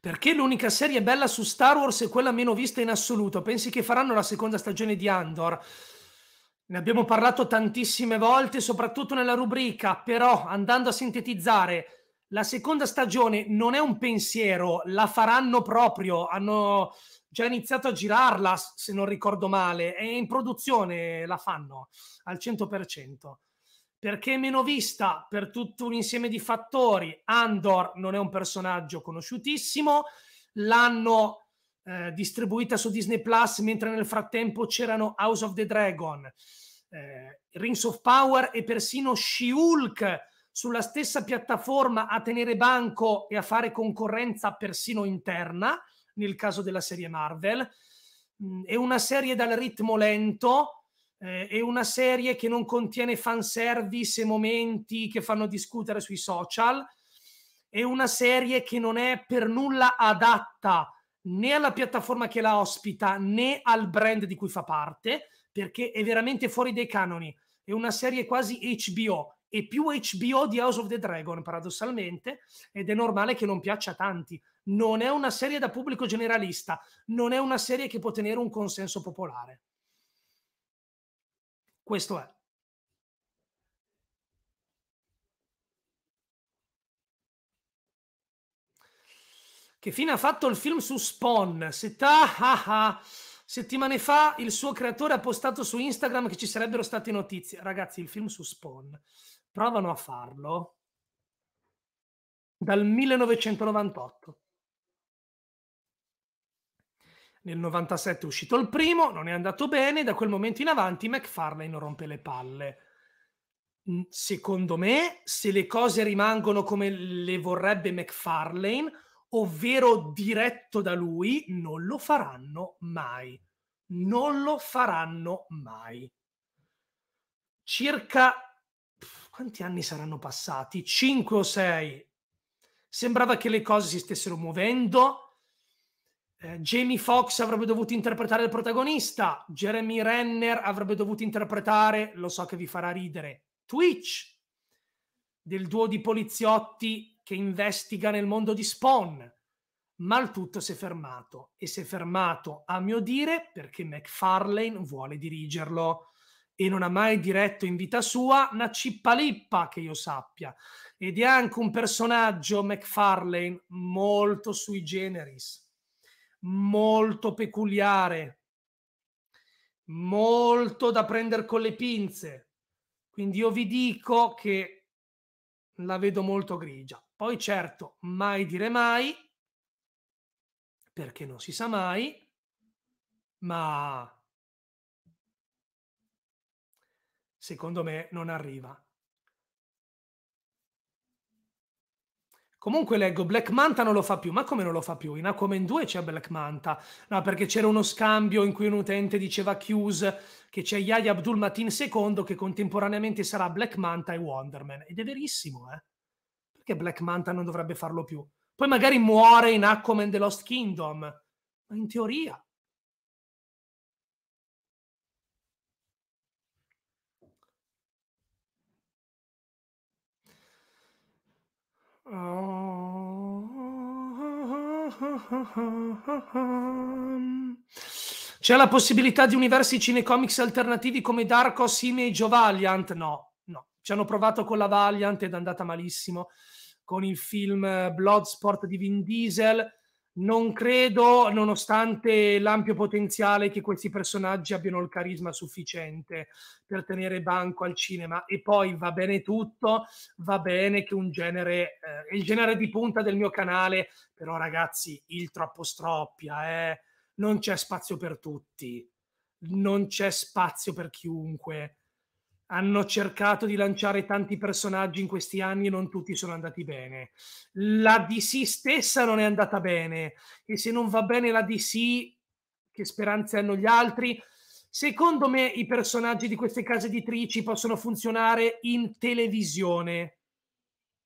Perché l'unica serie bella su Star Wars è quella meno vista in assoluto? Pensi che faranno la seconda stagione di Andor? Ne abbiamo parlato tantissime volte, soprattutto nella rubrica, però andando a sintetizzare, la seconda stagione non è un pensiero, la faranno proprio, hanno già iniziato a girarla, se non ricordo male, è in produzione, la fanno al 100% perché è meno vista per tutto un insieme di fattori. Andor non è un personaggio conosciutissimo, l'hanno eh, distribuita su Disney Plus, mentre nel frattempo c'erano House of the Dragon, eh, Rings of Power e persino She-Hulk sulla stessa piattaforma a tenere banco e a fare concorrenza persino interna, nel caso della serie Marvel. Mm, è una serie dal ritmo lento eh, è una serie che non contiene fanservice e momenti che fanno discutere sui social, è una serie che non è per nulla adatta né alla piattaforma che la ospita né al brand di cui fa parte, perché è veramente fuori dai canoni. È una serie quasi HBO, e più HBO di House of the Dragon, paradossalmente, ed è normale che non piaccia a tanti. Non è una serie da pubblico generalista, non è una serie che può tenere un consenso popolare. Questo è. Che fine ha fatto il film su Spawn? Seta, ah, ah. Settimane fa il suo creatore ha postato su Instagram che ci sarebbero state notizie. Ragazzi, il film su Spawn provano a farlo dal 1998. Nel 97 è uscito il primo, non è andato bene, da quel momento in avanti McFarlane rompe le palle. Secondo me, se le cose rimangono come le vorrebbe McFarlane, ovvero diretto da lui, non lo faranno mai. Non lo faranno mai. Circa quanti anni saranno passati? 5 o 6. Sembrava che le cose si stessero muovendo eh, Jamie Foxx avrebbe dovuto interpretare il protagonista, Jeremy Renner avrebbe dovuto interpretare, lo so che vi farà ridere, Twitch, del duo di poliziotti che investiga nel mondo di Spawn. Ma il tutto si è fermato e si è fermato a mio dire perché McFarlane vuole dirigerlo e non ha mai diretto in vita sua una cippalippa che io sappia. Ed è anche un personaggio McFarlane molto sui generis molto peculiare, molto da prendere con le pinze. Quindi io vi dico che la vedo molto grigia. Poi certo, mai dire mai, perché non si sa mai, ma secondo me non arriva. Comunque leggo, Black Manta non lo fa più. Ma come non lo fa più? In Aquaman 2 c'è Black Manta. No, perché c'era uno scambio in cui un utente diceva Chiuse che c'è Yaya Abdul Matin II che contemporaneamente sarà Black Manta e Wonderman. Ed è verissimo, eh? Perché Black Manta non dovrebbe farlo più? Poi magari muore in Aquaman The Lost Kingdom. Ma in teoria. C'è la possibilità di universi cinecomics alternativi come Dark Darko, Image o Valiant? No, no. Ci hanno provato con la Valiant ed è andata malissimo. Con il film eh, Bloodsport di Vin Diesel non credo, nonostante l'ampio potenziale, che questi personaggi abbiano il carisma sufficiente per tenere banco al cinema. E poi va bene tutto, va bene che un genere, eh, il genere di punta del mio canale, però ragazzi, il troppo stroppia, eh? non c'è spazio per tutti, non c'è spazio per chiunque hanno cercato di lanciare tanti personaggi in questi anni e non tutti sono andati bene. La DC stessa non è andata bene e se non va bene la DC, che speranze hanno gli altri? Secondo me i personaggi di queste case editrici possono funzionare in televisione,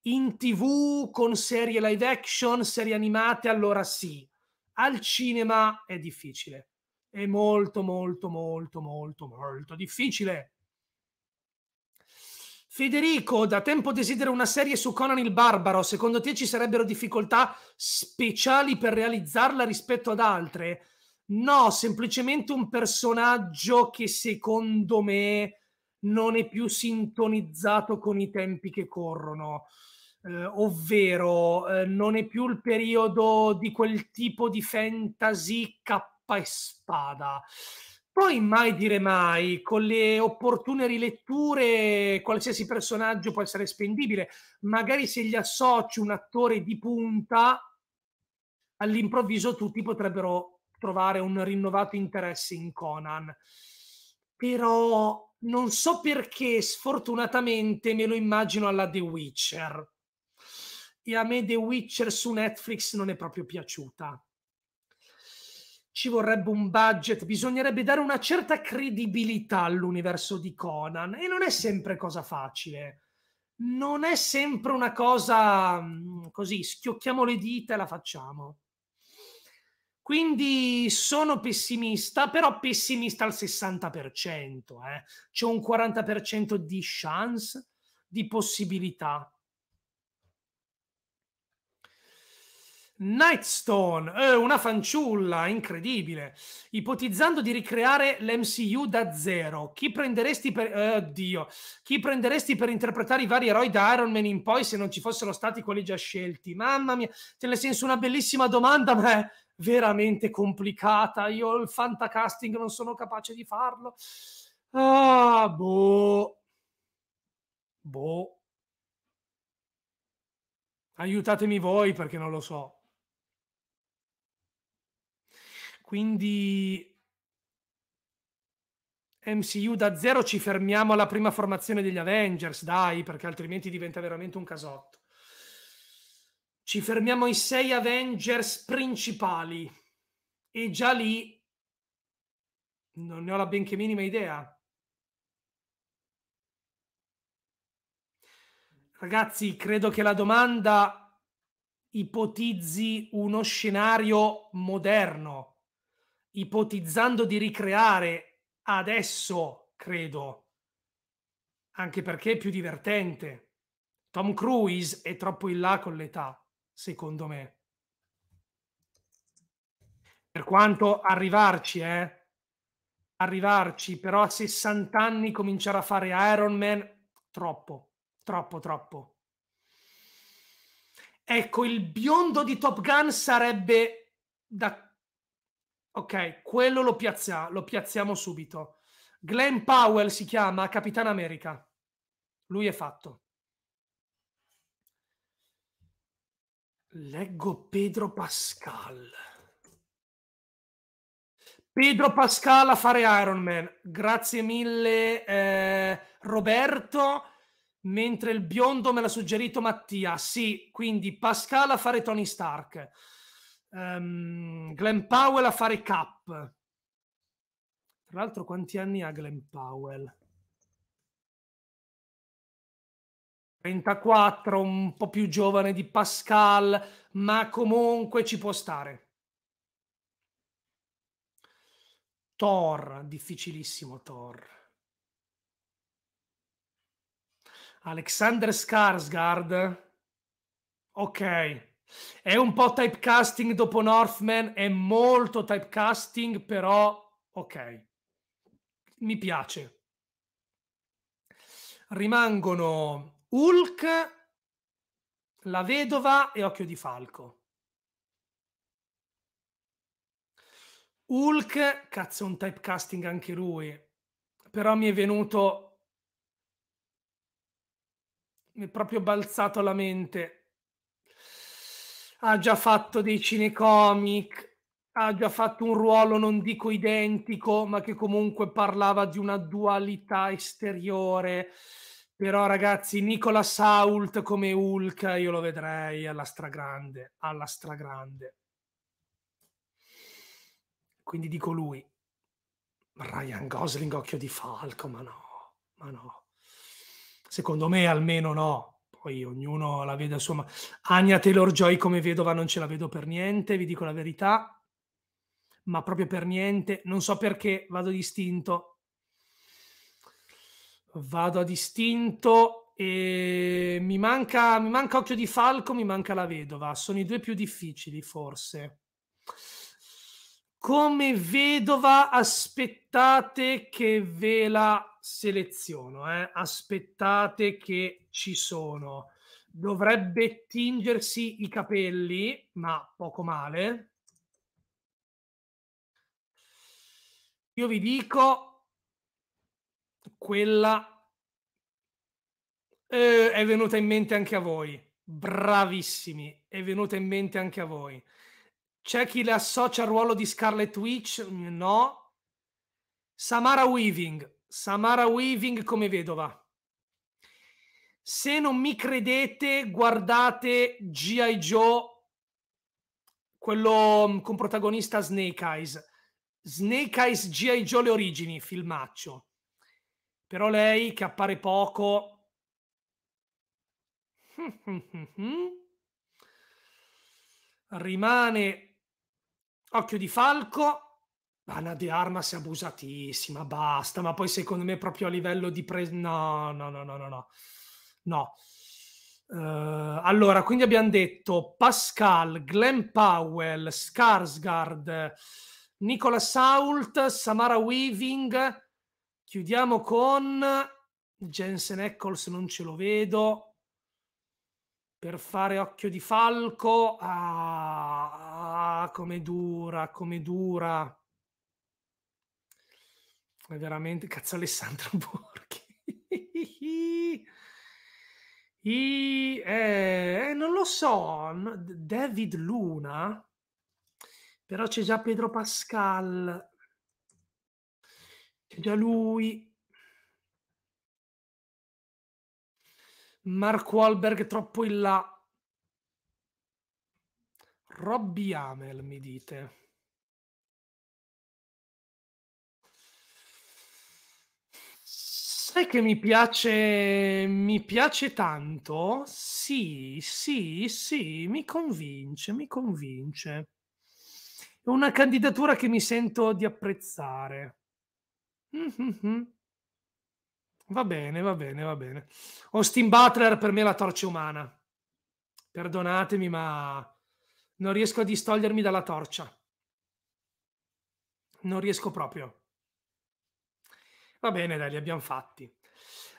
in tv, con serie live action, serie animate, allora sì. Al cinema è difficile. È molto, molto, molto, molto, molto difficile Federico, da tempo desidero una serie su Conan il Barbaro. Secondo te ci sarebbero difficoltà speciali per realizzarla rispetto ad altre? No, semplicemente un personaggio che secondo me non è più sintonizzato con i tempi che corrono. Eh, ovvero, eh, non è più il periodo di quel tipo di fantasy cappa e spada poi mai dire mai, con le opportune riletture qualsiasi personaggio può essere spendibile. Magari se gli associ un attore di punta, all'improvviso tutti potrebbero trovare un rinnovato interesse in Conan. Però non so perché, sfortunatamente, me lo immagino alla The Witcher. E a me The Witcher su Netflix non è proprio piaciuta ci vorrebbe un budget, bisognerebbe dare una certa credibilità all'universo di Conan e non è sempre cosa facile. Non è sempre una cosa mm, così, schiocchiamo le dita e la facciamo. Quindi sono pessimista, però pessimista al 60%. Eh. C'è un 40% di chance, di possibilità. Nightstone, eh, una fanciulla incredibile, ipotizzando di ricreare l'MCU da zero. Chi prenderesti per eh, oddio, chi prenderesti per interpretare i vari eroi da Iron Man in poi se non ci fossero stati quelli già scelti? Mamma mia, te ne senso una bellissima domanda, ma è veramente complicata. Io il fantacasting non sono capace di farlo. Ah, boh. Boh. Aiutatemi voi perché non lo so. Quindi MCU da zero ci fermiamo alla prima formazione degli Avengers, dai, perché altrimenti diventa veramente un casotto. Ci fermiamo ai sei Avengers principali e già lì non ne ho la benché minima idea. Ragazzi, credo che la domanda ipotizzi uno scenario moderno ipotizzando di ricreare adesso, credo, anche perché è più divertente. Tom Cruise è troppo in là con l'età, secondo me. Per quanto arrivarci, eh? Arrivarci, però a 60 anni cominciare a fare Iron Man, troppo, troppo, troppo. Ecco, il biondo di Top Gun sarebbe da Ok, quello lo, piazza- lo piazziamo subito. Glenn Powell si chiama Capitan America. Lui è fatto. Leggo Pedro Pascal. Pedro Pascal a fare Iron Man. Grazie mille, eh, Roberto. Mentre il biondo me l'ha suggerito Mattia. Sì, quindi Pascal a fare Tony Stark. Um, Glenn Powell a fare cap. Tra l'altro, quanti anni ha Glenn Powell? 34, un po' più giovane di Pascal, ma comunque ci può stare. Thor, difficilissimo Thor. Alexander Skarsgård. Ok. È un po' typecasting dopo Northman, è molto typecasting, però ok, mi piace. Rimangono Hulk, la vedova e Occhio di Falco. Hulk, cazzo, un typecasting anche lui. Però mi è venuto. Mi è proprio balzato alla mente ha già fatto dei cinecomic, ha già fatto un ruolo, non dico identico, ma che comunque parlava di una dualità esteriore. Però ragazzi, Nicola Sault come Hulk io lo vedrei alla stragrande, alla stragrande. Quindi dico lui. Ryan Gosling occhio di falco, ma no, ma no. Secondo me almeno no poi ognuno la vede, insomma, Anya Taylor-Joy come vedova non ce la vedo per niente, vi dico la verità, ma proprio per niente, non so perché, vado distinto, vado a distinto e mi manca, mi manca Occhio di Falco, mi manca la vedova, sono i due più difficili forse. Come vedova aspettate che ve la seleziono, eh. aspettate che ci sono. Dovrebbe tingersi i capelli, ma poco male. Io vi dico quella eh, è venuta in mente anche a voi. Bravissimi, è venuta in mente anche a voi. C'è chi le associa al ruolo di Scarlet Witch? No. Samara Weaving, Samara Weaving come vedova. Se non mi credete, guardate G.I. Joe, quello mm, con protagonista Snake Eyes. Snake Eyes G.I. Joe le origini, filmaccio. Però lei che appare poco... (laughs) Rimane Occhio di Falco, Anna De Armas è abusatissima, basta, ma poi secondo me proprio a livello di presa... No, no, no, no, no, no. no. Uh, allora, quindi abbiamo detto Pascal, Glenn Powell, Skarsgard, Nicola Sault, Samara Weaving, chiudiamo con Jensen Eccles, non ce lo vedo, per fare occhio di falco, ah, ah come dura, come dura ma veramente cazzo Alessandro (laughs) Borghi. I, eh, eh, non lo so, David Luna, però c'è già Pedro Pascal, c'è già lui. Marco Alberg troppo in là. Robby Amel, mi dite. Sai che mi piace, mi piace tanto? Sì, sì, sì, mi convince, mi convince. È una candidatura che mi sento di apprezzare. Mm-hmm. Va bene, va bene, va bene. Austin Butler per me è la torcia umana. Perdonatemi, ma non riesco a distogliermi dalla torcia. Non riesco proprio. Va bene, dai, li abbiamo fatti.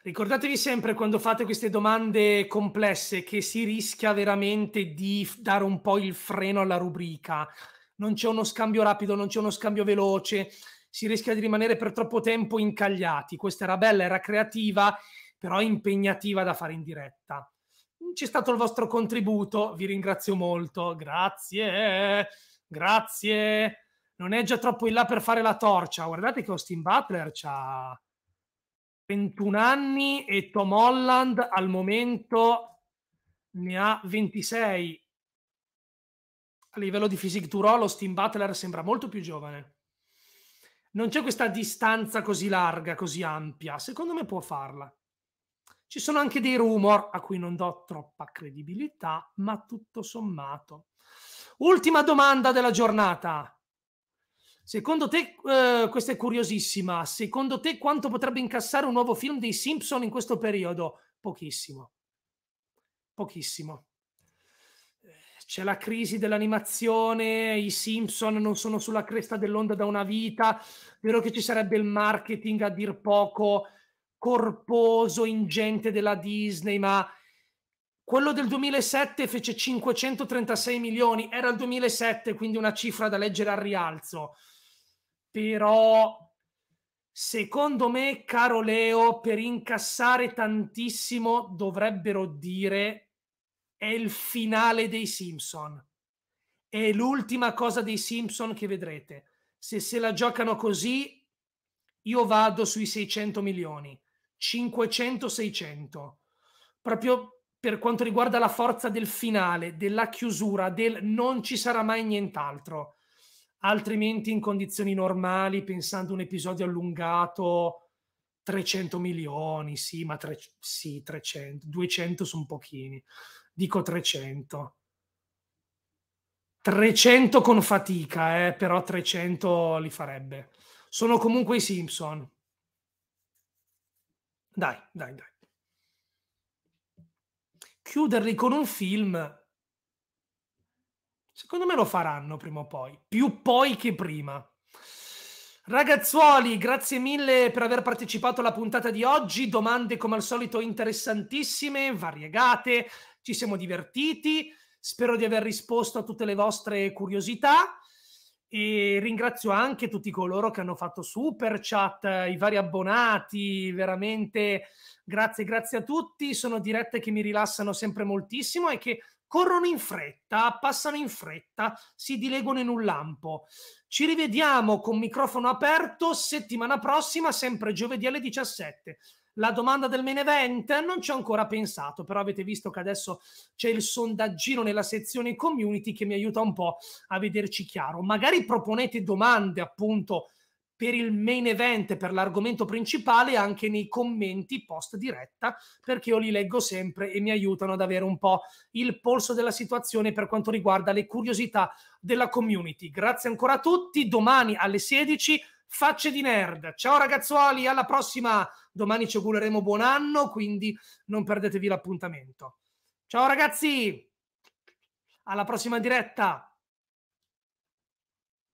Ricordatevi sempre quando fate queste domande complesse che si rischia veramente di dare un po' il freno alla rubrica. Non c'è uno scambio rapido, non c'è uno scambio veloce, si rischia di rimanere per troppo tempo incagliati. Questa era bella, era creativa, però impegnativa da fare in diretta. C'è stato il vostro contributo, vi ringrazio molto. Grazie, grazie non è già troppo in là per fare la torcia. Guardate che Austin Butler ha 21 anni e Tom Holland al momento ne ha 26. A livello di physique to roll, Austin Butler sembra molto più giovane. Non c'è questa distanza così larga, così ampia. Secondo me può farla. Ci sono anche dei rumor a cui non do troppa credibilità, ma tutto sommato. Ultima domanda della giornata. Secondo te, eh, questa è curiosissima, secondo te quanto potrebbe incassare un nuovo film dei Simpson in questo periodo? Pochissimo. Pochissimo. Eh, c'è la crisi dell'animazione, i Simpson non sono sulla cresta dell'onda da una vita, è vero che ci sarebbe il marketing a dir poco corposo, ingente della Disney, ma quello del 2007 fece 536 milioni, era il 2007, quindi una cifra da leggere al rialzo però secondo me, caro Leo, per incassare tantissimo dovrebbero dire è il finale dei Simpson. È l'ultima cosa dei Simpson che vedrete. Se se la giocano così, io vado sui 600 milioni, 500-600. Proprio per quanto riguarda la forza del finale, della chiusura, del non ci sarà mai nient'altro altrimenti in condizioni normali, pensando un episodio allungato, 300 milioni, sì, ma tre, sì, 300, 200 sono pochini, dico 300. 300 con fatica, eh, però 300 li farebbe. Sono comunque i Simpson. Dai, dai, dai. Chiuderli con un film Secondo me lo faranno prima o poi, più poi che prima. Ragazzuoli, grazie mille per aver partecipato alla puntata di oggi. Domande come al solito interessantissime, variegate, ci siamo divertiti. Spero di aver risposto a tutte le vostre curiosità e ringrazio anche tutti coloro che hanno fatto super chat, i vari abbonati, veramente grazie, grazie a tutti. Sono dirette che mi rilassano sempre moltissimo e che corrono in fretta, passano in fretta, si dileguano in un lampo. Ci rivediamo con microfono aperto settimana prossima, sempre giovedì alle 17. La domanda del main event non ci ho ancora pensato, però avete visto che adesso c'è il sondaggino nella sezione community che mi aiuta un po' a vederci chiaro. Magari proponete domande appunto per il main event, per l'argomento principale, anche nei commenti post diretta, perché io li leggo sempre e mi aiutano ad avere un po' il polso della situazione per quanto riguarda le curiosità della community. Grazie ancora a tutti, domani alle 16 facce di nerd. Ciao ragazzuoli, alla prossima. Domani ci augureremo buon anno, quindi non perdetevi l'appuntamento. Ciao ragazzi, alla prossima diretta.